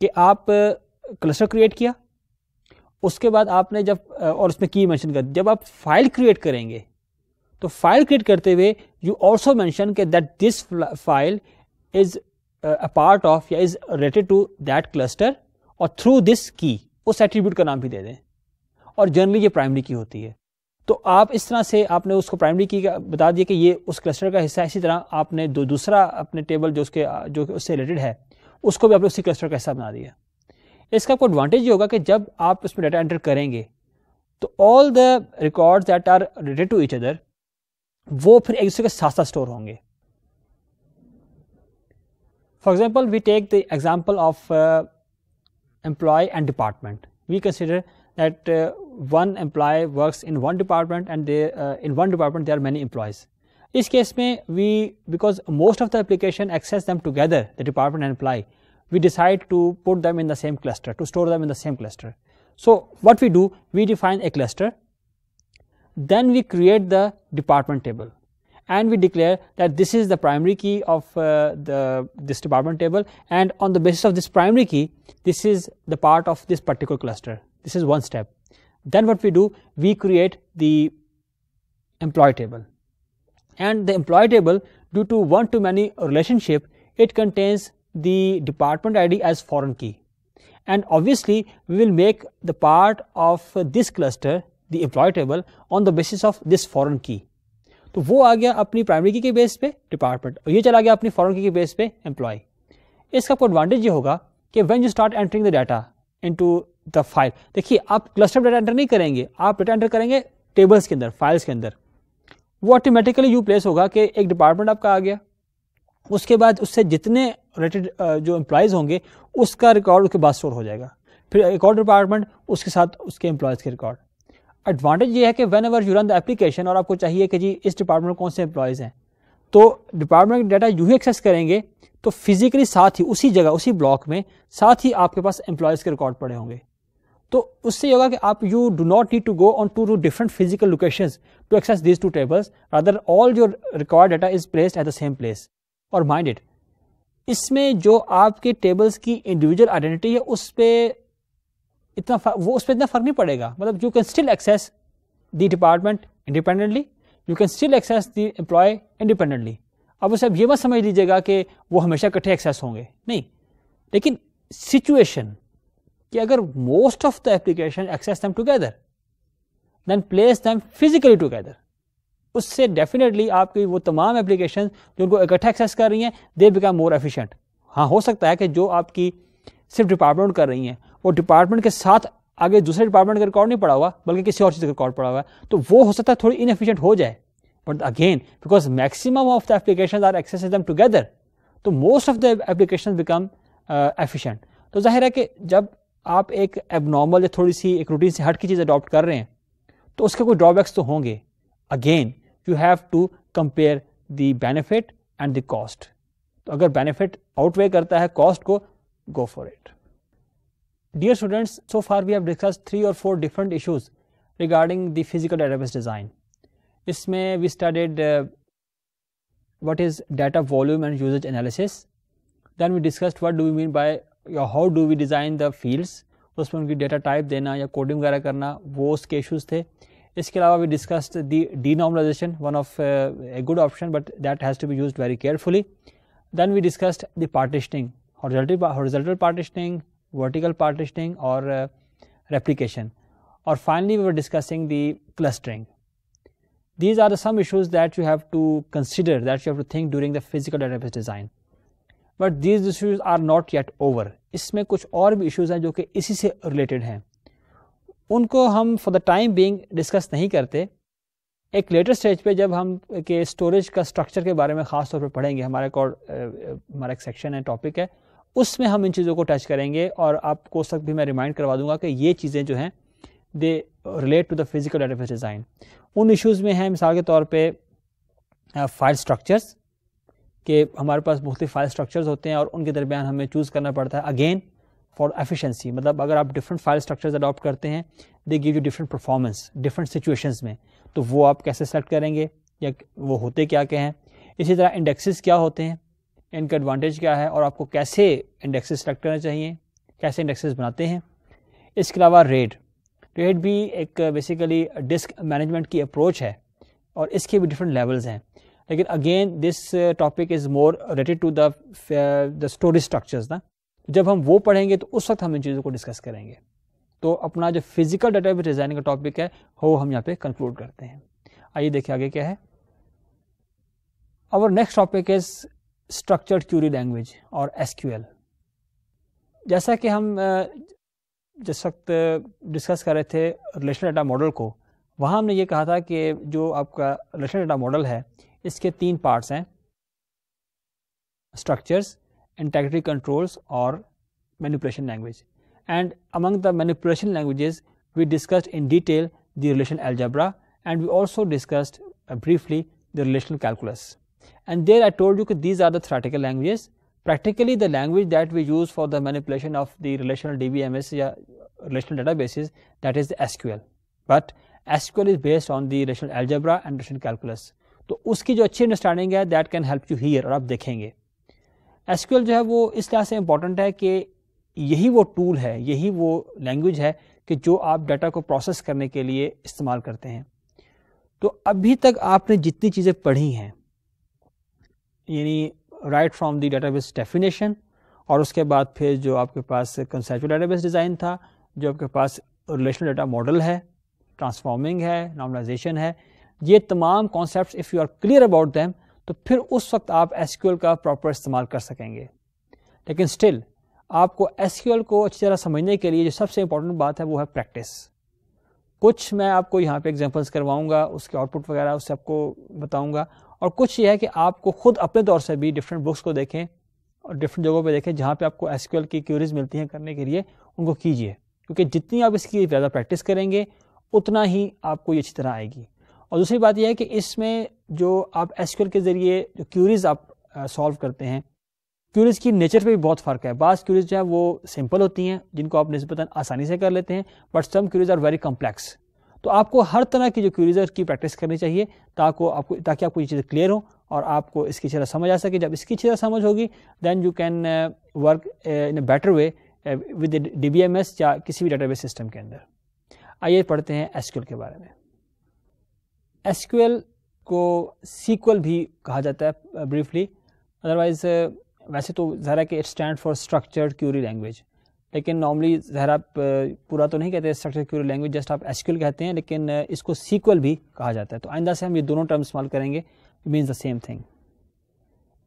कि आप क्लस्टर uh, क्रिएट किया उसके बाद आपने जब और उसमें की मेंशन कर जब आप फाइल क्रिएट करेंगे तो फाइल क्रिएट करते हुए यू ऑल्सो मैंशन के that this file is a part of या is related to that cluster और थ्रू दिस की उस एट्रीब्यूट का नाम भी दे दें और जनरली ये प्राइमरी की होती है तो आप इस तरह से आपने उसको प्राइमरी की बता दिया कि ये उस क्लस्टर का हिस्सा है इसी तरह आपने दो दूसरा अपने टेबल जो उसके जो उससे रिलेटेड है उसको भी आपने उसी क्लस्टर का हिस्सा बना दिया इसका आपको एडवांटेज ये होगा कि जब आप उसमें डाटा एंटर करेंगे तो all the records that are related to each other वो फिर एक दूसरे के साथ साथ स्टोर होंगे for example we take the example of employee and department we consider that one employee work in one department and and they uh, in one department employees इस case में we because most of the application access them together the department and employee we decide to put them in the same cluster, to store them in the same cluster. So what we do, we define a cluster, then we create the department table and we declare that this is the primary key of uh, the this department table and on the basis of this primary key, this is the part of this particular cluster. This is one step. Then what we do, we create the employee table and the employee table due to one to many relationship, it contains the department ID as foreign key. And obviously, we will make the part of this cluster, the employee table, on the basis of this foreign key. तो वो आ गया अपनी primary की के base पे department और ये चला गया अपनी फॉरन की के बेस पे एम्प्लॉय इसका आपको एडवांटेज ये होगा कि when you start entering the data into the file देखिए आप क्लस्टर डाटा एंटर नहीं करेंगे आप डाटा एंटर करेंगे टेबल्स के अंदर फाइल्स के अंदर वो ऑटोमेटिकली यू प्लेस होगा कि एक डिपार्टमेंट आपका आ गया उसके बाद उससे जितने रिलेटेड जो एम्प्लॉयज़ होंगे उसका रिकॉर्ड उसके बाद स्टोर हो जाएगा फिर रिकॉर्ड डिपार्टमेंट उसके साथ उसके एम्प्लॉयज़ के रिकॉर्ड एडवांटेज ये है कि whenever you run the application और आपको चाहिए कि जी इस डिपार्टमेंट में कौन से एम्प्लॉयज़ हैं तो डिपार्टमेंट का डाटा यूँ ही एक्सेस करेंगे तो फिजिकली साथ ही उसी जगह उसी ब्लॉक में साथ ही आपके पास एम्प्लॉयज़ के रिकॉर्ड पड़े होंगे तो उससे ये होगा कि आप you do not need to go on to to different physical location to access these two tables other all your record data is placed at the same place और माइंडेड इसमें जो आपके टेबल्स की इंडिविजुअल आइडेंटिटी है उस पर इतना वो उस पर इतना फर्क नहीं पड़ेगा मतलब you can still access the department independently you can still access the employee independently अब उसे अब ये मत समझ लीजिएगा कि वो हमेशा इकट्ठे एक्सेस होंगे नहीं लेकिन सिचुएशन कि अगर most of the application access them together then place them physically together उससे डेफिनेटली आपकी वो तमाम एप्लीकेशन जो उनको इकट्ठा एक्सेस कर रही हैं दे बिकम मोर एफिशिएंट हाँ हो सकता है कि जो आपकी सिर्फ डिपार्टमेंट कर रही हैं वो डिपार्टमेंट के साथ आगे दूसरे डिपार्टमेंट का रिकॉर्ड नहीं पड़ा हुआ बल्कि किसी और चीज़ का रिकॉर्ड पड़ा हुआ तो वो हो सकता है थोड़ी इनएफिशिएंट हो जाए but again because maximum of the application are access them together तो most of the application become efficient तो जाहिर है कि जब आप एक एबनॉर्मल या थोड़ी सी एक रूटीन से हट की चीज़ अडॉप्ट कर रहे हैं तो उसके कोई ड्रॉबैक्स तो होंगे again you have to compare the benefit and the cost. तो अगर benefit outweigh करता है cost को go for it. Dear students, so far we have discussed three or four different issues regarding the physical database design. इसमें we studied uh, what is data volume and usage analysis. Then we discussed what do we mean by या how do we design the fields उसमें उनकी data type देना या coding वगैरह करना वो उसके इशूज़ थे इसके अलावा we discussed the denormalization one of uh, a good option but that has to be used very carefully then we discussed the partitioning horizontal partitioning vertical partitioning or uh, replication or finally we were discussing the clustering these are the some issues that you have to consider that you have to think during the physical database design but these issues are not yet over इसमें कुछ और भी issues हैं जो कि इसी से related हैं उनको हम for the time being discuss नहीं करते एक लेटर स्टेज पे जब हम के स्टोरेज का स्ट्रक्चर के बारे में ख़ास तौर पर पढ़ेंगे हमारा एक हमारा एक सेक्शन है टॉपिक है उसमें हम इन चीज़ों को टच करेंगे और आपको सब भी मैं रिमाइंड करवा दूंगा कि ये चीज़ें जो हैं they relate to the physical edifice design उन इश्यूज़ में हैं मिसाल के तौर पर फाइल स्ट्रक्चर्स के हमारे पास मुख्तलिफ फाइल स्ट्रक्चर्स होते हैं और उनके दरमियान हमें चूज़ करना पड़ता है अगेन फॉर एफिशिएंसी मतलब अगर आप डिफरेंट फाइल स्ट्रक्चर अडॉप्ट करते हैं they give you different performance different situation में तो वो आप कैसे सेलेक्ट करेंगे या वो होते क्या क्या हैं इसी तरह इंडेक्सेस क्या होते हैं इनका एडवांटेज क्या है और आपको कैसे इंडेक्सेस सेलेक्ट करना चाहिए कैसे इंडेक्सेस बनाते हैं इसके अलावा रेड रेड भी एक बेसिकली डिस्क मैनेजमेंट की अप्रोच है और इसके भी डिफरेंट लेवल्स हैं लेकिन again this topic is more related to the storage structures ना जब हम वो पढ़ेंगे तो उस वक्त हम इन चीज़ों को डिस्कस करेंगे तो अपना जो फिजिकल डाटा डेटाबेस डिज़ाइनिंग का टॉपिक है वो हम यहाँ पे कंक्लूड करते हैं आइए देखिए आगे क्या है और next topic is structured query language और एस जैसा कि हम जिस वक्त डिस्कस कर रहे थे रिलेशन डाटा मॉडल को वहाँ हमने ये कहा था कि जो आपका रिलेशन डाटा मॉडल है इसके तीन पार्ट्स हैं structures integrity controls or manipulation language. And among the manipulation languages, we discussed in detail the relation algebra and we also discussed uh, briefly the relational calculus. And there I told you that these are the theoretical languages. Practically, the language that we use for the manipulation of the relational DBMS uh, relational databases that is the SQL. But SQL is based on the relational algebra and relational calculus. So, uski जो अच्छी understanding है that can help you here. और आप S जो है वो इस लिहाज से इम्पॉर्टेंट है कि यही वो टूल है यही वो लैंग्वेज है कि जो आप डाटा को प्रोसेस करने के लिए इस्तेमाल करते हैं तो अभी तक आपने जितनी चीज़ें पढ़ी हैं यानी right from the database definition और उसके बाद फिर जो आपके पास कंसेप्चुअल डाटाबेस डिज़ाइन था जो आपके पास रिलेशनल डाटा मॉडल है ट्रांसफॉर्मिंग है नॉर्मलाइजेशन है ये तमाम concept if you are clear about them तो फिर उस वक्त आप एस का प्रॉपर इस्तेमाल कर सकेंगे लेकिन स्टिल आपको एस को अच्छी तरह समझने के लिए जो सबसे इंपॉर्टेंट बात है वो है प्रैक्टिस कुछ मैं आपको यहाँ पे एग्जांपल्स करवाऊंगा उसके आउटपुट वगैरह उससे आपको बताऊंगा और कुछ ये है कि आपको खुद अपने तौर से भी डिफरेंट बुक्स को देखें और डिफरेंट जगहों पे देखें जहाँ पे आपको एस की क्यूरीज मिलती हैं करने के लिए उनको कीजिए क्योंकि जितनी आप इसकी ज़्यादा प्रैक्टिस करेंगे उतना ही आपको ये अच्छी तरह आएगी और दूसरी बात यह है कि इसमें जो आप एसक्यूएल के ज़रिए जो क्यूरीज आप सॉल्व करते हैं क्यूरीज की नेचर पे भी बहुत फ़र्क है बास क्यूरीज जो है वो सिंपल होती हैं जिनको आप नस्बता आसानी से कर लेते हैं but some queries are very complex तो आपको हर तरह की जो क्यूरीज है उसकी प्रैक्टिस करनी चाहिए ताकि आपको ताकि आपको ये चीज़ें क्लियर हो और आपको इसकी तरह समझ आ सके जब इसकी तरह समझ होगी then you can work in a better way with D या किसी भी डेटाबेस सिस्टम के अंदर आइए पढ़ते हैं एसक्यूएल के बारे में एसक्यूएल को सीक्वल भी कहा जाता है ब्रीफली अदरवाइज वैसे तो ज़रा कि it stand for structured query language लेकिन नॉर्मली ज़रा पूरा तो नहीं कहते स्ट्रक्चर क्यूरी लैंग्वेज जस्ट आप एसक्यूएल कहते हैं लेकिन इसको सीक्वल भी कहा जाता है तो आइंदा से हम ये दोनों टर्म इस्तेमाल करेंगे means the same thing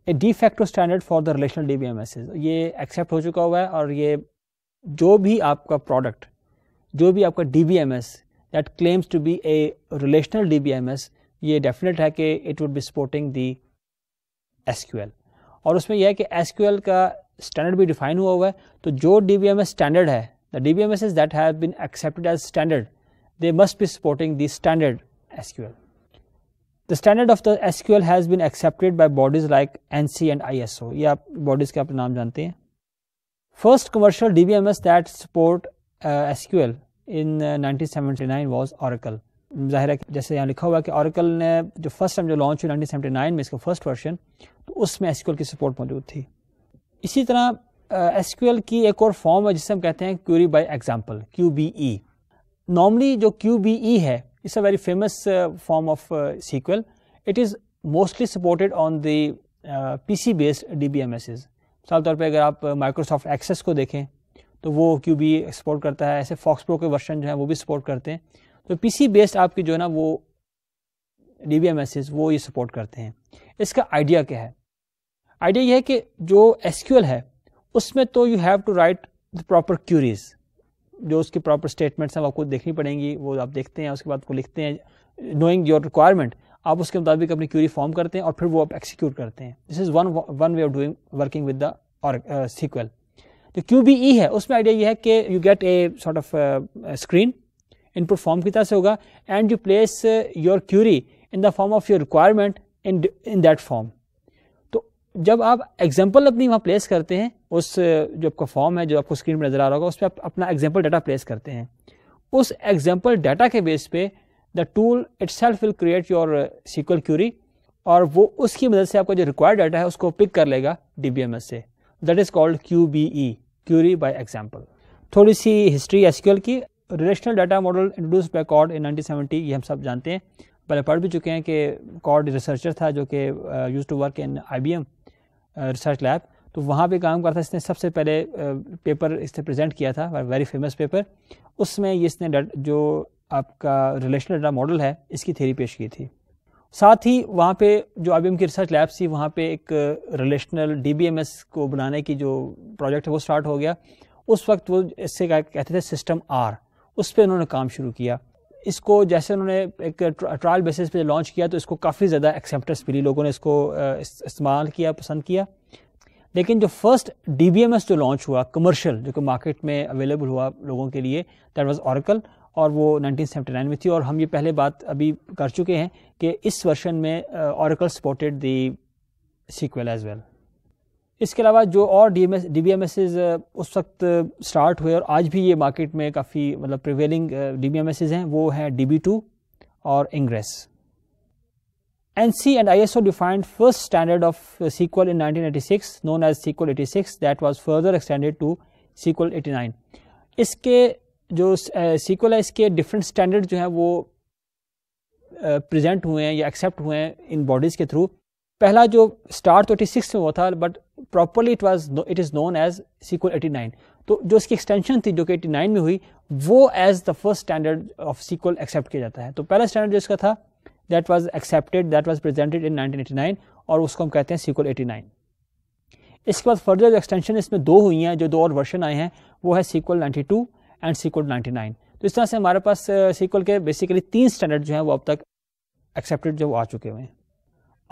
a de facto standard for the relational D B M S ये एक्सेप्ट हो चुका हुआ है और ये जो भी आपका प्रोडक्ट जो भी आपका D B M S that claims to be a relational DBMS ये डेफिनेट है कि it would be supporting the S और उसमें यह है कि एस का स्टैंडर्ड भी डिफाइन हुआ हुआ है तो जो D B M S standard है the D B M S is that have been accepted as standard they must be supporting the standard S the standard of the S has been accepted by bodies like ANSI and I S O ये आप bodies के अपने नाम जानते हैं first commercial D B M S that support S Q L in nineteen was Oracle ज़ाहिर है जैसे यहाँ लिखा हुआ है कि ऑरकल ने जो फर्स्ट टाइम जो लॉन्च हुई 1979 में इसका फर्स्ट वर्जन तो उसमें एस की सपोर्ट मौजूद थी इसी तरह एस uh, की एक और फॉर्म है जिसे हम कहते हैं query by example Q B E normally जो क्यू बी ई है it's a very famous form of sequel it is mostly supported on the P C based D B M S मिसाल तौर पर अगर आप माइक्रोसॉफ्ट uh, एक्सेस को देखें तो वो क्यू बी सपोर्ट करता है ऐसे फॉक्स प्रो के वर्जन जो है वो भी सपोर्ट करते हैं तो पी बेस्ड आपकी जो है ना वो डी बी एम एस वो ये सपोर्ट करते हैं इसका आइडिया क्या है आइडिया ये है कि जो एस है उसमें तो you have to write the proper queries जो उसकी प्रॉपर स्टेटमेंट्स हैं वो आपको देखनी पड़ेंगी वो आप देखते हैं उसके बाद को लिखते हैं नोइंग योर रिक्वायरमेंट आप उसके मुताबिक अपनी क्यूरी फॉर्म करते हैं और फिर वो आप एक्सिक्यूट करते हैं this is one one way of doing working with the sequel जो तो क्यू बी ई है उसमें आइडिया ये है कि you get a sort of screen input form की तरह से होगा and you place your query in the form of your requirement in in that form तो जब आप एग्जाम्पल अपनी वहां प्लेस करते हैं उस uh, जो आपका फॉर्म है जो आपको स्क्रीन पर नजर आ रहा होगा उस पर आप अपना एग्जाम्पल डाटा प्लेस करते हैं उस एग्जाम्पल डाटा के बेस पे the tool itself will create your sequel query और वो उसकी मदद से आपका जो रिक्वायर्ड डाटा है उसको पिक कर लेगा डी से that is called Q B E query by example थोड़ी सी हिस्ट्री एस क्यूएल की relational data model introduced by Codd in nineteen seventy ये हम सब जानते हैं पहले पढ़ भी चुके हैं कि कॉर्ड रिसर्चर था जो कि used to work in I B M research lab तो वहाँ पर काम करता इसने सबसे पहले पेपर uh, इसने प्रजेंट किया था वेरी फेमस पेपर उसमें इसने जो आपका रिलेशनल डाटा मॉडल है इसकी थेरी पेश की थी साथ ही वहाँ पे जो आई की रिसर्च लैब्स थी वहाँ पे एक रिलेशनल डी को बनाने की जो प्रोजेक्ट है वो स्टार्ट हो गया उस वक्त वो इससे कहते थे सिस्टम आर उस पर उन्होंने काम शुरू किया इसको जैसे उन्होंने एक ट्रायल बेसिस पे लॉन्च किया तो इसको काफ़ी ज़्यादा एक्सेप्टेंस मिली लोगों ने इसको इस्तेमाल किया पसंद किया लेकिन जो फर्स्ट डी जो लॉन्च हुआ कमर्शल जो कि मार्केट में अवेलेबल हुआ लोगों के लिए दैट वॉज ऑरकल और वो 1979 में थी और हम ये पहले बात अभी कर चुके हैं कि इस वर्षन में Oracle supported the sequel as well इसके अलावा जो और D M D B M S उस वक्त स्टार्ट हुए और आज भी ये मार्केट में काफ़ी मतलब prevailing D B M S हैं वो हैं डी टू और Ingres ANSI and I S O defined first standard of sequel in eighty six known as sequel 86 that was further extended to sequel 89 इसके जो sequel है इसके different standard जो हैं वो प्रेजेंट हुए हैं या एक्सेप्ट हुए हैं इन बॉडीज़ के थ्रू पहला जो स्टार तो एटी सिक्स में हुआ था but properly it was it is known as sequel eighty nine तो जो इसकी एक्सटेंशन थी जो कि एटी नाइन में हुई वो as the first standard of sequel accept किया जाता है तो पहला स्टैंडर्ड जो इसका था that was accepted that was presented in 1989 और उसको हम कहते हैं सीक्वल 89 इसके बाद फर्दर जो एक्सटेंशन इसमें दो हुई हैं जो दो और वर्षन आए हैं वो है sequel 92 and sequel ninety nine तो इस तरह से हमारे पास सीक्वल uh, के बेसिकली तीन स्टैंडर्ड जो है वो अब तक एक्सेप्टेड जो आ चुके हुए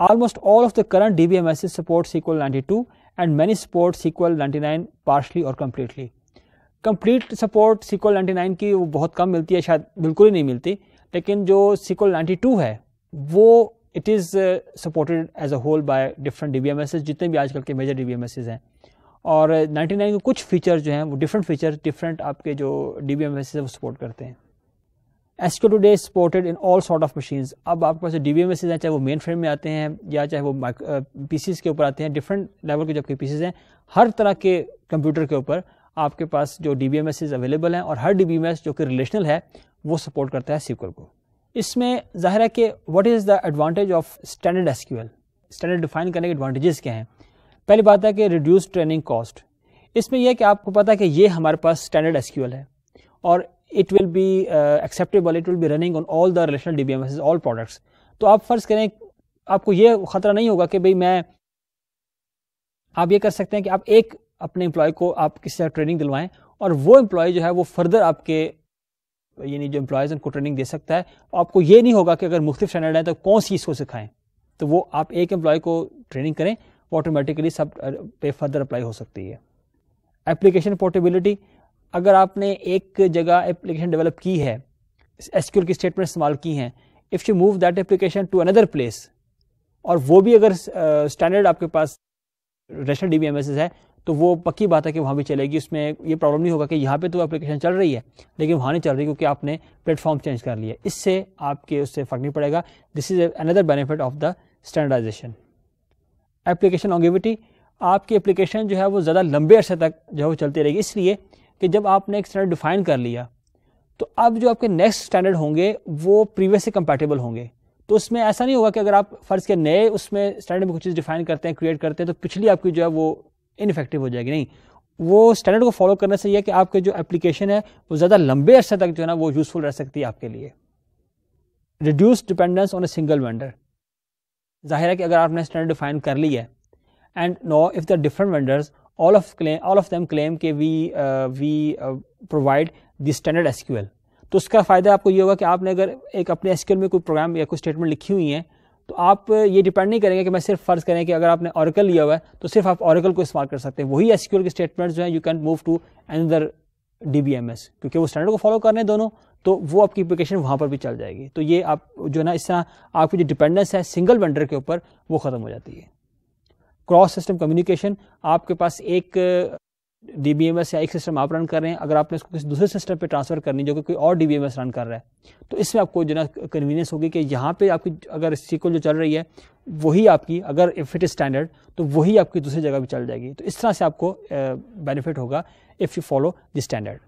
ऑलमोस्ट हैं almost all of the current DBMSs support SQL 92 and many support ninety nine partially और completely complete support ninety nine की वो बहुत कम मिलती है शायद बिल्कुल ही नहीं मिलती लेकिन जो नाइनटी टू है वो it is supported as a whole by different D जितने भी आजकल के मेजर डी हैं और 99 के कुछ फीचर जो हैं वो डिफरेंट फीचर डिफरेंट आपके जो डी बी एम एस वो सपोर्ट करते हैं S Q today supported in all sort of machines अब आपके पास डी बी एम एस हैं चाहे वो मेन फ्रेम में आते हैं या चाहे वो पी के ऊपर आते हैं डिफरेंट लेवल के जो आपके पीसीज हैं हर तरह के कंप्यूटर के ऊपर आपके पास जो D B M S available हैं और हर डी बी एम एस जो कि रिलेशनल है वो सपोर्ट करता है सीक्वल को इसमें जाहिर है कि what is the advantage of standard L standard define करने के एडवांटेजेस क्या हैं पहली बात है कि रिड्यूस ट्रेनिंग कॉस्ट इसमें यह कि आपको पता है कि ये हमारे पास स्टैंडर्ड एसक्यूएल है और it will be acceptable it will be running on all the relational D B all products तो आप फर्ज करें आपको ये खतरा नहीं होगा कि भाई मैं आप ये कर सकते हैं कि आप एक अपने एम्प्लॉय को आप किसी तरह ट्रेनिंग दिलवाएं और वो एम्प्लॉय जो है वो फर्दर आपके यानी जो एम्प्लॉयज़ उनको ट्रेनिंग दे सकता है आपको ये नहीं होगा कि अगर मुख्तु स्टैंडर्ड है तो कौन सी इसको सिखाएं तो वो आप एक एम्प्लॉय को ट्रेनिंग करें वो ऑटोमेटिकली सब पे फर्दर अप्लाई हो सकती है एप्लीकेशन पोर्टेबिलिटी अगर आपने एक जगह एप्लीकेशन डेवलप की है एस की स्टेटमेंट इस्तेमाल की हैं if you move that application to another place और वो भी अगर स्टैंडर्ड uh, आपके पास रेशनल डी है तो वो पक्की बात है कि वहाँ भी चलेगी उसमें ये प्रॉब्लम नहीं होगा कि यहाँ पे तो एप्लीकेशन चल रही है लेकिन वहाँ नहीं चल रही क्योंकि आपने प्लेटफॉर्म चेंज कर लिया इससे आपके उससे फर्क नहीं पड़ेगा this is another benefit of the standardization application ऑगिविटी आपकी एप्लीकेशन जो है वो ज़्यादा लंबे अरसे तक जो है वो चलती रहेगी इसलिए कि जब आपने एक स्टैंडर्ड डिफाइन कर लिया तो अब जो आपके नेक्स्ट स्टैंडर्ड होंगे वो प्रीवियस से कंपेटेबल होंगे तो उसमें ऐसा नहीं होगा कि अगर आप फ़र्ज़ के नए उसमें स्टैंडर्ड में कुछ चीज़ डिफाइन करते हैं क्रिएट करते हैं तो पिछली आपकी जो है वो इनफेक्टिव हो जाएगी नहीं वो स्टैंडर्ड को फॉलो करने से यह कि आपके जो एप्लीकेशन है वो ज़्यादा लंबे अरसे तक जो है ना वो यूज़फुल रह सकती है आपके लिए reduce dependence on a single vendor जाहिर है कि अगर आपने स्टैंडर्ड डिफाइन कर लिया है and know if the different vendors all of claim all of them claim के we we provide the standard SQL तो उसका फ़ायदा आपको ये होगा कि आपने अगर एक अपने एसक्यूएल में कोई प्रोग्राम या कोई स्टेटमेंट लिखी हुई है तो आप ये डिपेंड नहीं करेंगे कि मैं सिर्फ फ़र्ज़ करें कि अगर आपने औरकल लिया हुआ है तो सिर्फ आप औरकल को इस्तेमाल कर सकते हैं वही एसक्यूएल के स्टेटमेंट्स जो हैं you can move to another D क्योंकि वो स्टैंडर्ड को फॉलो कर रहे हैं दोनों तो वो आपकी एप्लीकेशन वहाँ पर भी चल जाएगी तो ये आप जो ना इस तरह आपकी जो डिपेंडेंस है सिंगल वेंडर के ऊपर वो ख़त्म हो जाती है क्रॉस सिस्टम कम्युनिकेशन आपके पास एक डीबीएमएस या एक सिस्टम आप रन कर रहे हैं अगर आपने इसको किसी दूसरे सिस्टम पे ट्रांसफर करनी जो कि कोई और डीबीएमएस रन कर रहा है तो इसमें आपको जो ना कन्वीनियंस होगी कि यहाँ पे आपकी अगर सीक्वल जो चल रही है वही आपकी अगर इफ इट स्टैंडर्ड तो वही आपकी दूसरी जगह भी चल जाएगी तो इस तरह से आपको बेनिफिट होगा if you follow this standard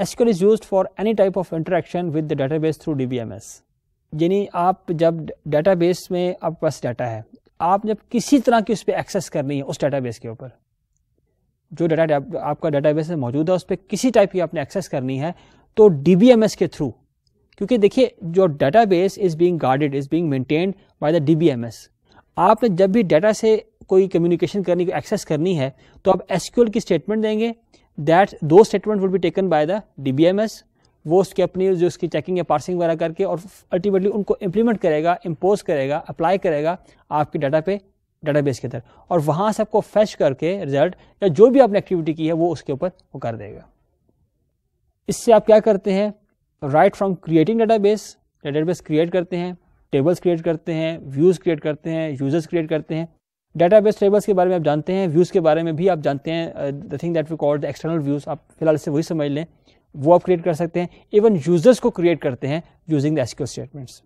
SQL is use for any type of interaction with the database through DBMS यानी आप जब डाटा बेस में आपके पास डाटा है आप जब किसी तरह की उस पर एक्सेस करनी है उस डाटा बेस के ऊपर जो डाटा आपका डाटाबेस में मौजूद है उस पर किसी टाइप की आपने एक्सेस करनी है तो डीबीएमएस के थ्रू क्योंकि देखिए जो database is being guarded is being maintained by the DBMS आपने जब भी डाटा से कोई कम्युनिकेशन करनी को एक्सेस करनी है तो आप एसक्यूएल की स्टेटमेंट देंगे दैट दो statement would be taken by the DBMS वो उसकी अपनी जो उसकी चेकिंग या पार्सिंग वगैरह करके और अल्टीमेटली उनको इम्प्लीमेंट करेगा इम्पोज करेगा अप्लाई करेगा आपके डाटा पे डाटा बेस के अंदर और वहाँ से आपको फैच करके रिजल्ट या जो भी आपने एक्टिविटी की है वो उसके ऊपर वो कर देगा इससे आप क्या करते हैं right from creating database database create करते हैं टेबल्स क्रिएट करते हैं व्यूज़ क्रिएट करते हैं यूजर्स क्रिएट करते हैं डाटा बेस टेबल्स के बारे में आप जानते हैं व्यूज़ के बारे में भी आप जानते हैं the thing that we called external views आप फिलहाल से वही समझ लें वो आप क्रिएट कर सकते हैं इवन यूजर्स को क्रिएट करते हैं यूजिंग द एसक्यू स्टेटमेंट्स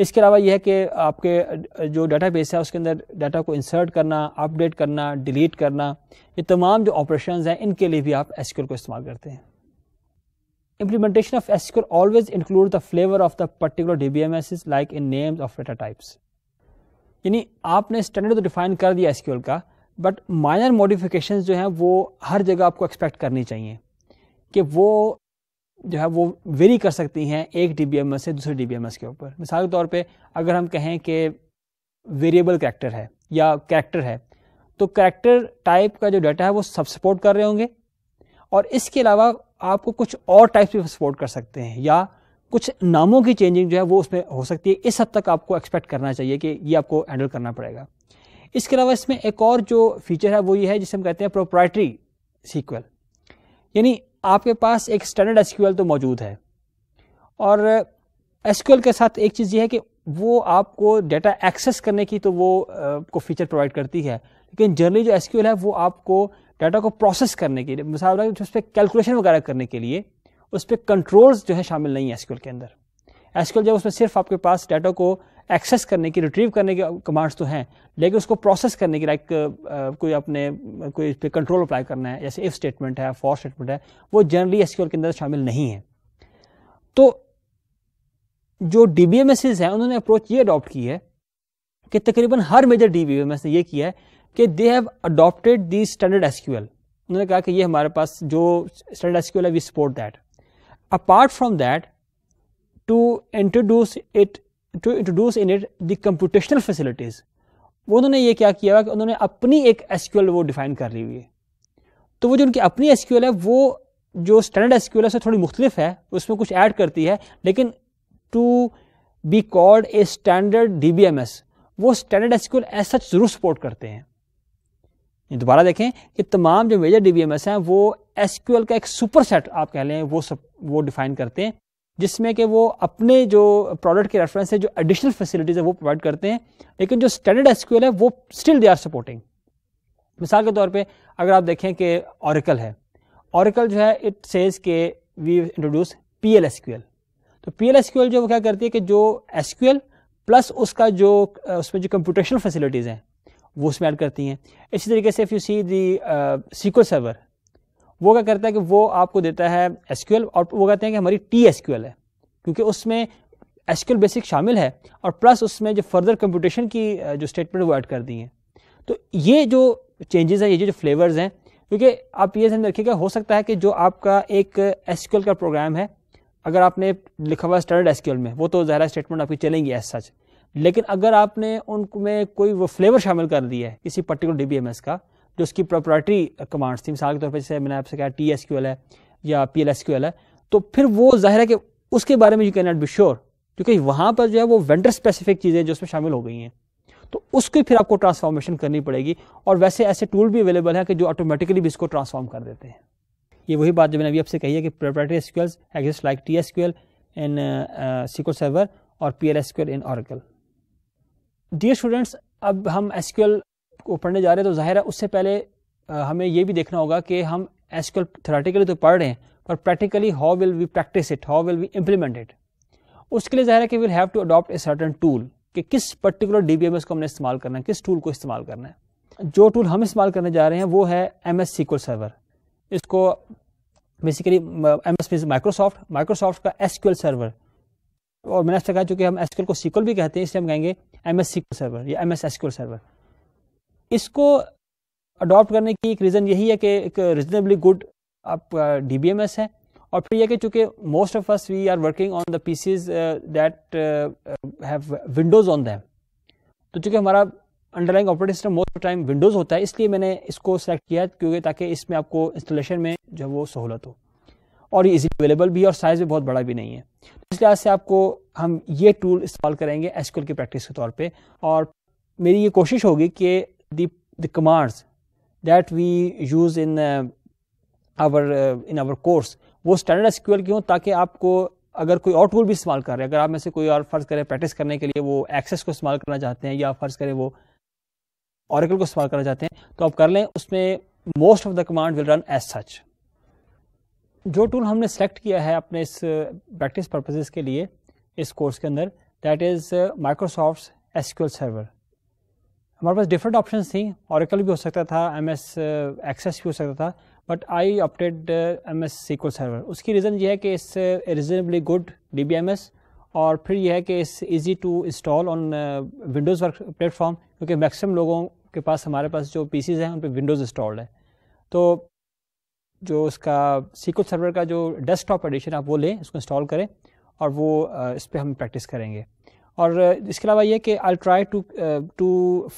इसके अलावा यह है कि आपके uh, जो डाटा बेस है उसके अंदर डाटा को इंसर्ट करना अपडेट करना डिलीट करना ये तमाम जो ऑपरेशन हैं इनके लिए भी आप एसक्यूल को इस्तेमाल करते हैं implementation of sql always include the flavour of the particular dbmss like in names of data types यानी आपने स्टैंडर्ड तो डिफाइन कर दिया एस का बट माइनर मोडिफिकेशन जो हैं वो हर जगह आपको एक्सपेक्ट करनी चाहिए कि वो जो है वो वेरी कर सकती हैं एक डी बी एम एस से दूसरे डी बी एम एस के ऊपर मिसाल के तौर पर अगर हम कहें कि वेरिएबल करैक्टर है या करैक्टर है तो कैरेक्टर टाइप का जो डाटा है वो सब सपोर्ट कर रहे होंगे और इसके अलावा आपको कुछ और टाइप्स भी सपोर्ट कर सकते हैं या कुछ नामों की चेंजिंग जो है वो उसमें हो सकती है इस हद तक आपको एक्सपेक्ट करना चाहिए कि ये आपको हैंडल करना पड़ेगा इसके अलावा इसमें एक और जो फीचर है वो ये है जिसे हम कहते हैं प्रोप्राइटरी सीक्वल यानी आपके पास एक स्टैंडर्ड एसक्यूएल तो मौजूद है और एसक्यूएल के साथ एक चीज़ यह है कि वो आपको डेटा एक्सेस करने की तो वो आपको फीचर प्रोवाइड करती है लेकिन जनरली जो एसक्यूएल है वो आपको डाटा को प्रोसेस करने के लिए मिसाल उस पर कैलकुलेशन वगैरह करने के लिए उस पर कंट्रोल्स जो है शामिल नहीं है एसक्यूएल के अंदर एसक्यूएल जब उसमें सिर्फ आपके पास डाटा को एक्सेस करने की रिट्रीव करने की कमांड्स तो हैं लेकिन उसको प्रोसेस करने की लाइक कोई अपने कोई इस पर कंट्रोल अप्लाई करना है जैसे इफ स्टेटमेंट है फॉर स्टेटमेंट है वो जनरली एसक्यूएल के अंदर शामिल नहीं है तो जो डी बी एम एस हैं उन्होंने अप्रोच ये अडॉप्ट की है कि तकरीबन हर major D B M S ने यह किया है कि they have adopted the standard SQL उन्होंने कहा कि ये हमारे पास जो स्टैंडर्ड एसक्यूएल है we support that apart from that to introduce it to introduce in it the computational facilities वो उन्होंने ये क्या किया हुआ कि उन्होंने अपनी एक एस वो डिफाइन कर ली हुई है तो वो जो उनकी अपनी एस है वो जो स्टैंडर्ड एस है उससे थोड़ी मुख्तलिफ है उसमें कुछ ऐड करती है लेकिन to be called a standard D B M S वो स्टैंडर्ड एस ऐसा जरूर सपोर्ट करते हैं दोबारा देखें कि तमाम जो major D B M S हैं वो एसक्यूएल का एक सुपर सेट आप कह लें वो सब वो डिफाइन करते हैं जिसमें कि वो अपने जो प्रोडक्ट के रेफरेंस से जो एडिशनल फैसिलिटीज़ है वो प्रोवाइड करते हैं लेकिन जो स्टैंडर्ड एसक्यूएल है वो स्टिल दे आर सपोर्टिंग मिसाल के तौर पे अगर आप देखें कि ऑरिकल है ऑरिकल जो है इट सेज के we introduce P L SQL तो पी एल एसक्यूएल जो वो क्या करती है कि जो एसक्यूएल प्लस उसका जो उसमें जो कंप्यूटेशनल फैसिलिटीज़ हैं वो उसमें ऐड करती हैं इसी तरीके से if you see the SQL server वो क्या करता है कि वो आपको देता है एसक्यूएल और वो कहते हैं कि हमारी टी एसक्यूएल है क्योंकि उसमें एसक्यूएल बेसिक शामिल है और प्लस उसमें जो फर्दर कंप्यूटेशन की जो स्टेटमेंट वो ऐड कर दी हैं तो ये जो चेंजेस हैं ये जो फ्लेवर्स हैं क्योंकि आप ये ध्यान रखिएगा हो सकता है कि जो आपका एक एसक्यूएल का प्रोग्राम है अगर आपने लिखा हुआ स्टैंडर्ड एसक्यूएल में वो तो ज़्यादा स्टेटमेंट आपकी चलेंगी एज सच लेकिन अगर आपने उनमें कोई वो फ्लेवर शामिल कर दिया है किसी पर्टिकुलर डी का जो उसकी प्रॉपर्टरी कमांड्स थी मिसाल के तौर पर जैसे मैंने आपसे कहा टी एस क्यू एल है या P L S Q L है तो फिर वो जाहिर है कि उसके बारे में you can not be sure क्योंकि वहाँ पर जो है वो वेंडर स्पेसिफिक चीज़ें जो उसमें शामिल हो गई हैं तो उसकी फिर आपको ट्रांसफॉर्मेशन करनी पड़ेगी और वैसे ऐसे टूल भी अवेलेबल हैं कि जो ऑटोमेटिकली भी इसको ट्रांसफॉर्म कर देते हैं ये वही बात जो मैंने अभी आपसे कही है कि proprietary SQLs exist like T S Q L in SQL server और P L S Q L in Oracle dear students अब हम एस को पढ़ने जा रहे हैं तो ज़ाहिर है उससे पहले हमें यह भी देखना होगा कि हम एस थ्योरेटिकली तो पढ़ रहे हैं पर practically how will we practise it how will we implement it उसके लिए ज़ाहिर है कि will have to adopt a certain tool कि किस particular D B M S को हमने इस्तेमाल करना है किस टूल को इस्तेमाल करना है जो टूल हम इस्तेमाल करने जा रहे हैं वो है एम एस सीक्वल सर्वर इसको basically M S Microsoft Microsoft का एस सर्वर और मैंने आपसे कहा चूँकि हम एस को सीक्वल भी कहते हैं इसलिए हम कहेंगे एम एस सीक्वल सर्वर या एम एस क्यूल सर्वर इसको अडॉप्ट करने की एक रीज़न यही है कि एक रिजनेबली गुड आप डी बी एम एस है और फिर यह कि चूंकि most of us we are working on the PCs that have Windows on them तो चूँकि हमारा underlying operating system most of time Windows होता है इसलिए मैंने इसको सेलेक्ट किया क्योंकि ताकि इसमें आपको इंस्टॉलेशन में जो है वो सहूलत हो और ये इजीली अवेलेबल भी है और साइज़ भी बहुत बड़ा भी नहीं है तो इस लिहाज से आपको हम ये टूल इस्तेमाल करेंगे एसक्यूएल की प्रैक्टिस के तौर पर और मेरी ये कोशिश होगी कि the, the commands that we use in uh, our uh, in our course वो स्टैंडर्ड एसक्यूएल क्यों ताकि आपको अगर कोई और टूल भी इस्तेमाल कर रहे हैं अगर आप में से कोई और फर्ज करें प्रैक्टिस करने के लिए वो एक्सेस को इस्तेमाल करना चाहते हैं या फर्ज करें वो ऑरिकल को इस्तेमाल करना चाहते हैं तो आप कर लें उसमें most of the command will run as such जो टूल हमने सेलेक्ट किया है अपने इस प्रैक्टिस uh, पर्पजेज के लिए इस कोर्स के अंदर that is Microsoft SQL server हमारे पास डिफरेंट ऑप्शन थी औरकल भी हो सकता था एम एस एक्सेस भी हो सकता था but I opted M S SQL server उसकी रीज़न ये है कि is reasonably good D B M S और फिर यह है कि is easy to install on Windows work platform क्योंकि मैक्सिमम लोगों के पास हमारे पास जो पीसीज हैं उन पर विंडोज़ इंस्टॉल्ड है तो जो उसका सीक्वल सर्वर का जो डेस्क टॉप एडिशन आप वो लें उसको इंस्टॉल करें और वो uh, इस पर हम प्रैक्टिस करेंगे और इसके अलावा ये कि I try to to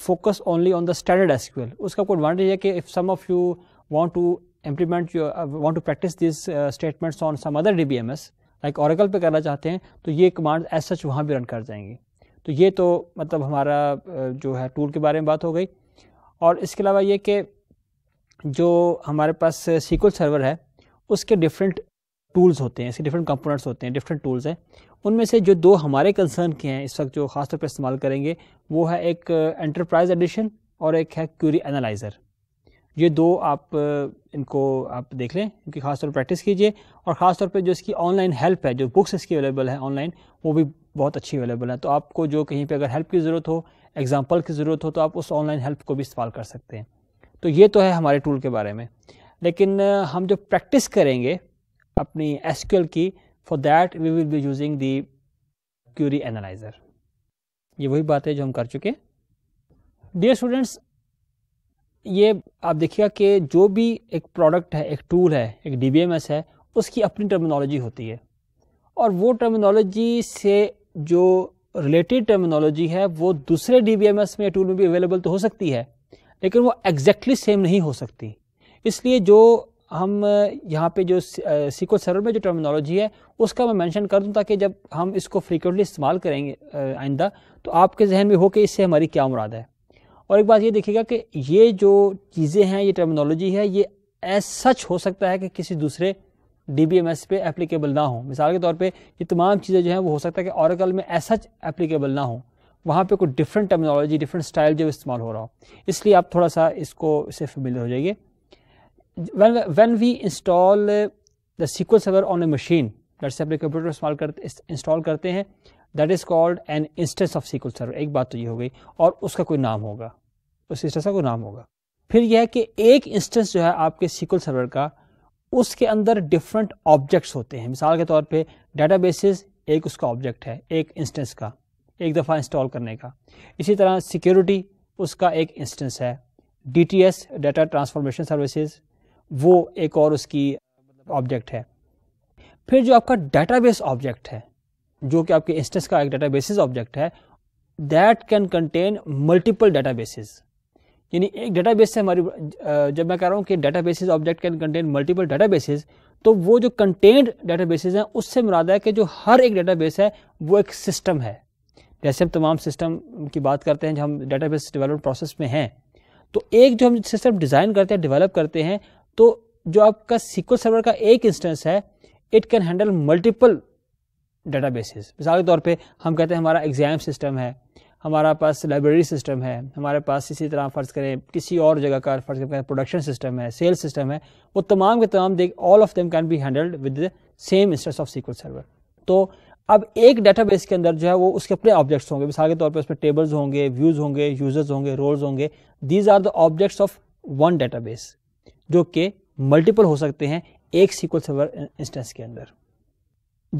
focus only on the standard S Q L उसका कोई एडवांटेज है कि if some of you want to implement want to practise this statement on some other D like Oracle पर करना चाहते हैं तो ये कमांड एज सच वहाँ भी रन कर जाएंगे तो ये तो मतलब हमारा जो है टूल के बारे में बात हो गई और इसके अलावा ये कि जो हमारे पास सीक्वल सर्वर है उसके डिफरेंट टूल्स होते हैं इसके डिफरेंट कंपोनेंट्स होते हैं डिफरेंट टूल्स हैं उनमें से जो दो हमारे कंसर्न के हैं इस वक्त जो खास तौर पर इस्तेमाल करेंगे वो है एक एंटरप्राइज uh, एडिशन और एक है क्यूरी एनालाइज़र ये दो आप uh, इनको आप देख लें क्योंकि खास तौर पर प्रैक्टिस कीजिए और ख़ास तौर पर जो इसकी ऑनलाइन हेल्प है जो बुक्स इसकी अवेलेबल है ऑनलाइन वो भी बहुत अच्छी अवेलेबल है तो आपको जो कहीं पर अगर हेल्प की ज़रूरत हो एग्जाम्पल की ज़रूरत हो तो आप उस ऑनलाइन हेल्प को भी इस्तेमाल कर सकते हैं तो ये तो है हमारे टूल के बारे में लेकिन uh, हम जो प्रैक्टिस करेंगे अपनी एसक्यूएल की for that we will be using the query analyser ये वही बात है जो हम कर चुके डियर स्टूडेंट्स ये आप देखिएगा कि जो भी एक प्रोडक्ट है एक टूल है एक डी है उसकी अपनी टर्मिनोलॉजी होती है और वो टर्मिनोलॉजी से जो रिलेटेड टर्मिनोलॉजी है वो दूसरे डी में या टूल में भी अवेलेबल तो हो सकती है लेकिन वो एग्जैक्टली exactly सेम नहीं हो सकती इसलिए जो हम यहाँ पे जो सिको सर्वर में जो टर्मिनोलॉजी है उसका मैं मेंशन कर दूँ ताकि जब हम इसको फ्रीक्वेंटली इस्तेमाल करेंगे आइंदा तो आपके जहन में हो कि इससे हमारी क्या मुराद है और एक बात ये देखिएगा कि ये जो चीज़ें हैं ये टर्मिनोलॉजी है ये एज सच हो सकता है कि किसी दूसरे डी बी एम एस पे एप्लीकेबल ना हो मिसाल के तौर पर ये तमाम चीज़ें जो हैं वो हो सकता है कि औरकल में एज सच एप्लीकेबल ना हो वहाँ पर कोई डिफरेंट टर्मिनोलॉजी डिफरेंट स्टाइल जो इस्तेमाल हो रहा हो इसलिए आप थोड़ा सा इसको इससे फेमिलियर हो जाइए when, when we install uh, the SQL Server on a machine, let's say अपने कंप्यूटर इंस्टॉल करते इंस्टॉल करते हैं that is called an instance of SQL Server एक बात तो ये हो गई और उसका कोई नाम होगा उस इंस्टेंस का कोई नाम होगा फिर यह है कि एक इंस्टेंस जो है आपके SQL Server का उसके अंदर डिफरेंट ऑब्जेक्ट्स होते हैं मिसाल के तौर पे डेटाबेसिस एक उसका ऑब्जेक्ट है एक इंस्टेंस का एक दफ़ा इंस्टॉल करने का इसी तरह सिक्योरिटी उसका एक इंस्टेंस है D T S data transformation services वो एक और उसकी ऑब्जेक्ट है फिर जो आपका डाटा बेस ऑब्जेक्ट है जो कि आपके इंस्टेंस का एक डाटा डेटाबेसिस ऑब्जेक्ट है that can contain multiple data databases यानी एक डाटा बेस से हमारी जब मैं कह रहा हूँ कि data databases object can contain multiple data databases तो वो जो डाटा डेटाबेसिस हैं उससे मुरादा है कि जो हर एक डाटा बेस है वो एक सिस्टम है जैसे हम तमाम सिस्टम की बात करते हैं जो हम डाटा बेस डेवलपमेंट प्रोसेस में हैं तो एक जो हम सिस्टम डिज़ाइन करते हैं डेवलप करते हैं तो जो आपका सीक्वल सर्वर का एक इंस्टेंस है it can handle multiple databases मिसाल के तौर पर हम कहते हैं हमारा एग्जाम सिस्टम है हमारा पास लाइब्रेरी सिस्टम है हमारे पास इसी तरह फ़र्ज़ करें किसी और जगह का फ़र्ज़ करें प्रोडक्शन सिस्टम है सेल सिस्टम है वो तमाम के तमाम देख all of them can be handled with the same instance of SQL server तो अब एक डाटा बेस के अंदर जो है वो उसके अपने ऑब्जेक्ट्स होंगे मिसाल के तौर पर उसमें टेबल्स होंगे व्यूज़ होंगे यूजर्स होंगे रोल्स होंगे these are the objects of one database जो कि मल्टीपल हो सकते हैं एक सीक्वल सर्वर इंस्टेंस के अंदर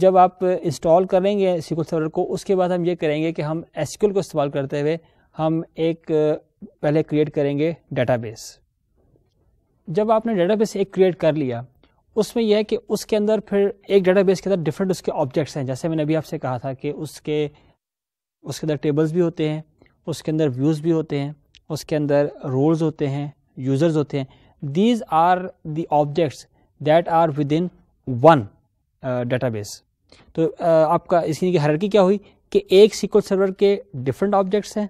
जब आप इंस्टॉल करेंगे सीक्वल सर्वर को उसके बाद हम ये करेंगे कि हम एस को इस्तेमाल करते हुए हम एक पहले क्रिएट करेंगे डेटाबेस जब आपने डेटाबेस एक क्रिएट कर लिया उसमें यह है कि उसके अंदर फिर एक डाटा बेस के अंदर डिफरेंट उसके ऑब्जेक्ट्स हैं जैसे मैंने अभी आपसे कहा था कि उसके उसके अंदर टेबल्स भी होते हैं उसके अंदर व्यूज़ भी होते हैं उसके अंदर रोल्स होते हैं यूज़र्स होते हैं these are the objects that are within one uh, database तो uh, आपका इसकी की हरकी क्या हुई कि एक SQL सर्वर के डिफरेंट ऑब्जेक्ट्स हैं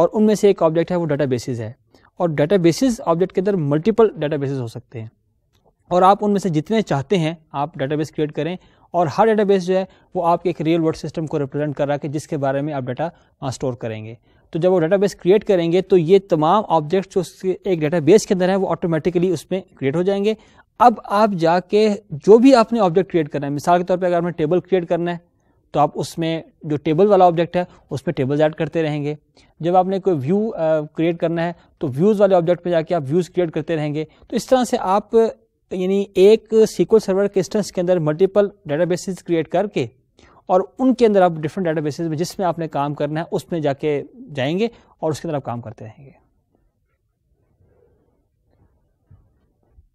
और उनमें से एक ऑब्जेक्ट है वो डाटा बेसिस है और डाटा बेसिस ऑब्जेक्ट के अंदर मल्टीपल डाटा बेसिस हो सकते हैं और आप उनमें से जितने चाहते हैं आप डाटाबेस क्रिएट करें और हर डाटाबेस जो है वो आपके एक रियल वर्ल्ड सिस्टम को रिप्रेजेंट कर रहा है जिसके बारे में आप डाटा स्टोर करेंगे तो जब वो डेटाबेस क्रिएट करेंगे तो ये तमाम ऑब्जेक्ट्स जो उसके एक डेटाबेस के अंदर है वो ऑटोमेटिकली उसमें क्रिएट हो जाएंगे अब आप जाके जो भी आपने ऑब्जेक्ट क्रिएट करना है मिसाल के तौर पर अगर आपने टेबल क्रिएट करना है तो आप उसमें जो टेबल वाला ऑब्जेक्ट है उसमें टेबल्स ऐड करते रहेंगे जब आपने कोई व्यू क्रिएट करना है तो व्यूज़ वाले ऑब्जेक्ट में जाके आप व्यूज़ क्रिएट करते रहेंगे तो इस तरह से आप यानी एक सीक्वल सर्वर के इंस्टेंस के अंदर मल्टीपल डेटाबेसिस क्रिएट करके और उनके अंदर आप डिफरेंट डाटा बेसिस में जिसमें आपने काम करना है उसमें जाके जाएंगे और उसके अंदर आप काम करते रहेंगे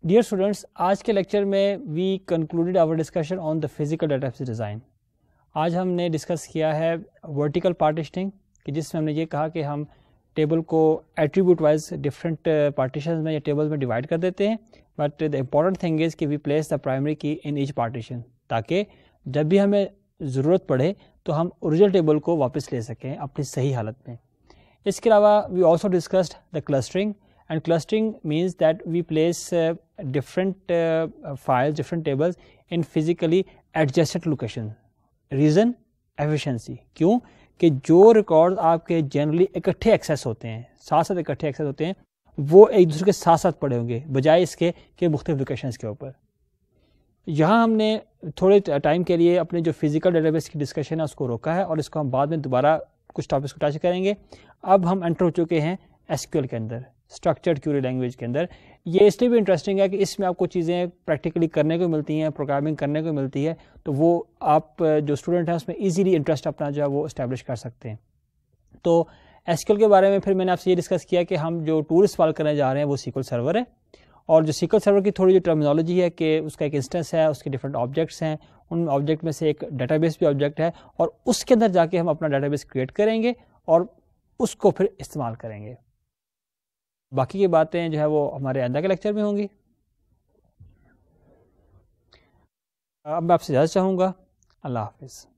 डियर स्टूडेंट्स आज के लेक्चर में we concluded our discussion on the physical databases design आज हमने डिस्कस किया है वर्टिकल पार्टिशनिंग कि जिसमें हमने ये कहा कि हम टेबल को एट्रीब्यूट वाइज डिफरेंट पार्टीशन में या टेबल में डिवाइड कर देते हैं but the important thing is कि we place the primary key in each partition ताकि जब भी हमें ज़रूरत पड़े तो हम ओरिजिनल टेबल को वापस ले सकें अपनी सही हालत में इसके अलावा we also discussed the clustering and clustering means that we place different files different tables in physically adjusted location reason efficiency क्यों कि जो रिकॉर्ड आपके जनरली इकट्ठे एक्सेस होते हैं साथ साथ इकट्ठे एक्सेस होते हैं वो एक दूसरे के साथ साथ पड़े होंगे बजाय इसके कि मुख्तलिफ लोकेशन के ऊपर यहाँ हमने थोड़े टाइम के लिए अपने जो फिजिकल डेटाबेस की डिस्कशन है उसको रोका है और इसको हम बाद में दोबारा कुछ टॉपिक्स को टच करेंगे अब हम एंटर हो चुके हैं एसक्यूएल के अंदर स्ट्रक्चर्ड क्यूरी लैंग्वेज के अंदर ये इसलिए भी इंटरेस्टिंग है कि इसमें आपको चीज़ें प्रैक्टिकली करने को मिलती हैं प्रोग्रामिंग करने को मिलती है तो वो आप जो स्टूडेंट हैं उसमें ईजिली इंटरेस्ट अपना जो है वो इस्टेब्लिश कर सकते हैं तो एसक्यूएल के बारे में फिर मैंने आपसे ये डिस्कस किया कि हम जो टूर इस्तेमाल करने जा रहे हैं वो सीक्वल सर्वर है और जो सीक्वल सर्वर की थोड़ी जो टर्मिनोलॉजी है कि उसका एक इंस्टेंस है उसके डिफरेंट ऑब्जेक्ट्स हैं उन ऑब्जेक्ट में से एक डाटा बेस भी ऑब्जेक्ट है और उसके अंदर जाके हम अपना डाटा बेस क्रिएट करेंगे और उसको फिर इस्तेमाल करेंगे बाकी की बातें जो है वो हमारे आंदा के लेक्चर में होंगी अब मैं आपसे ज़्यादा चाहूँगा अल्लाह हाफिज़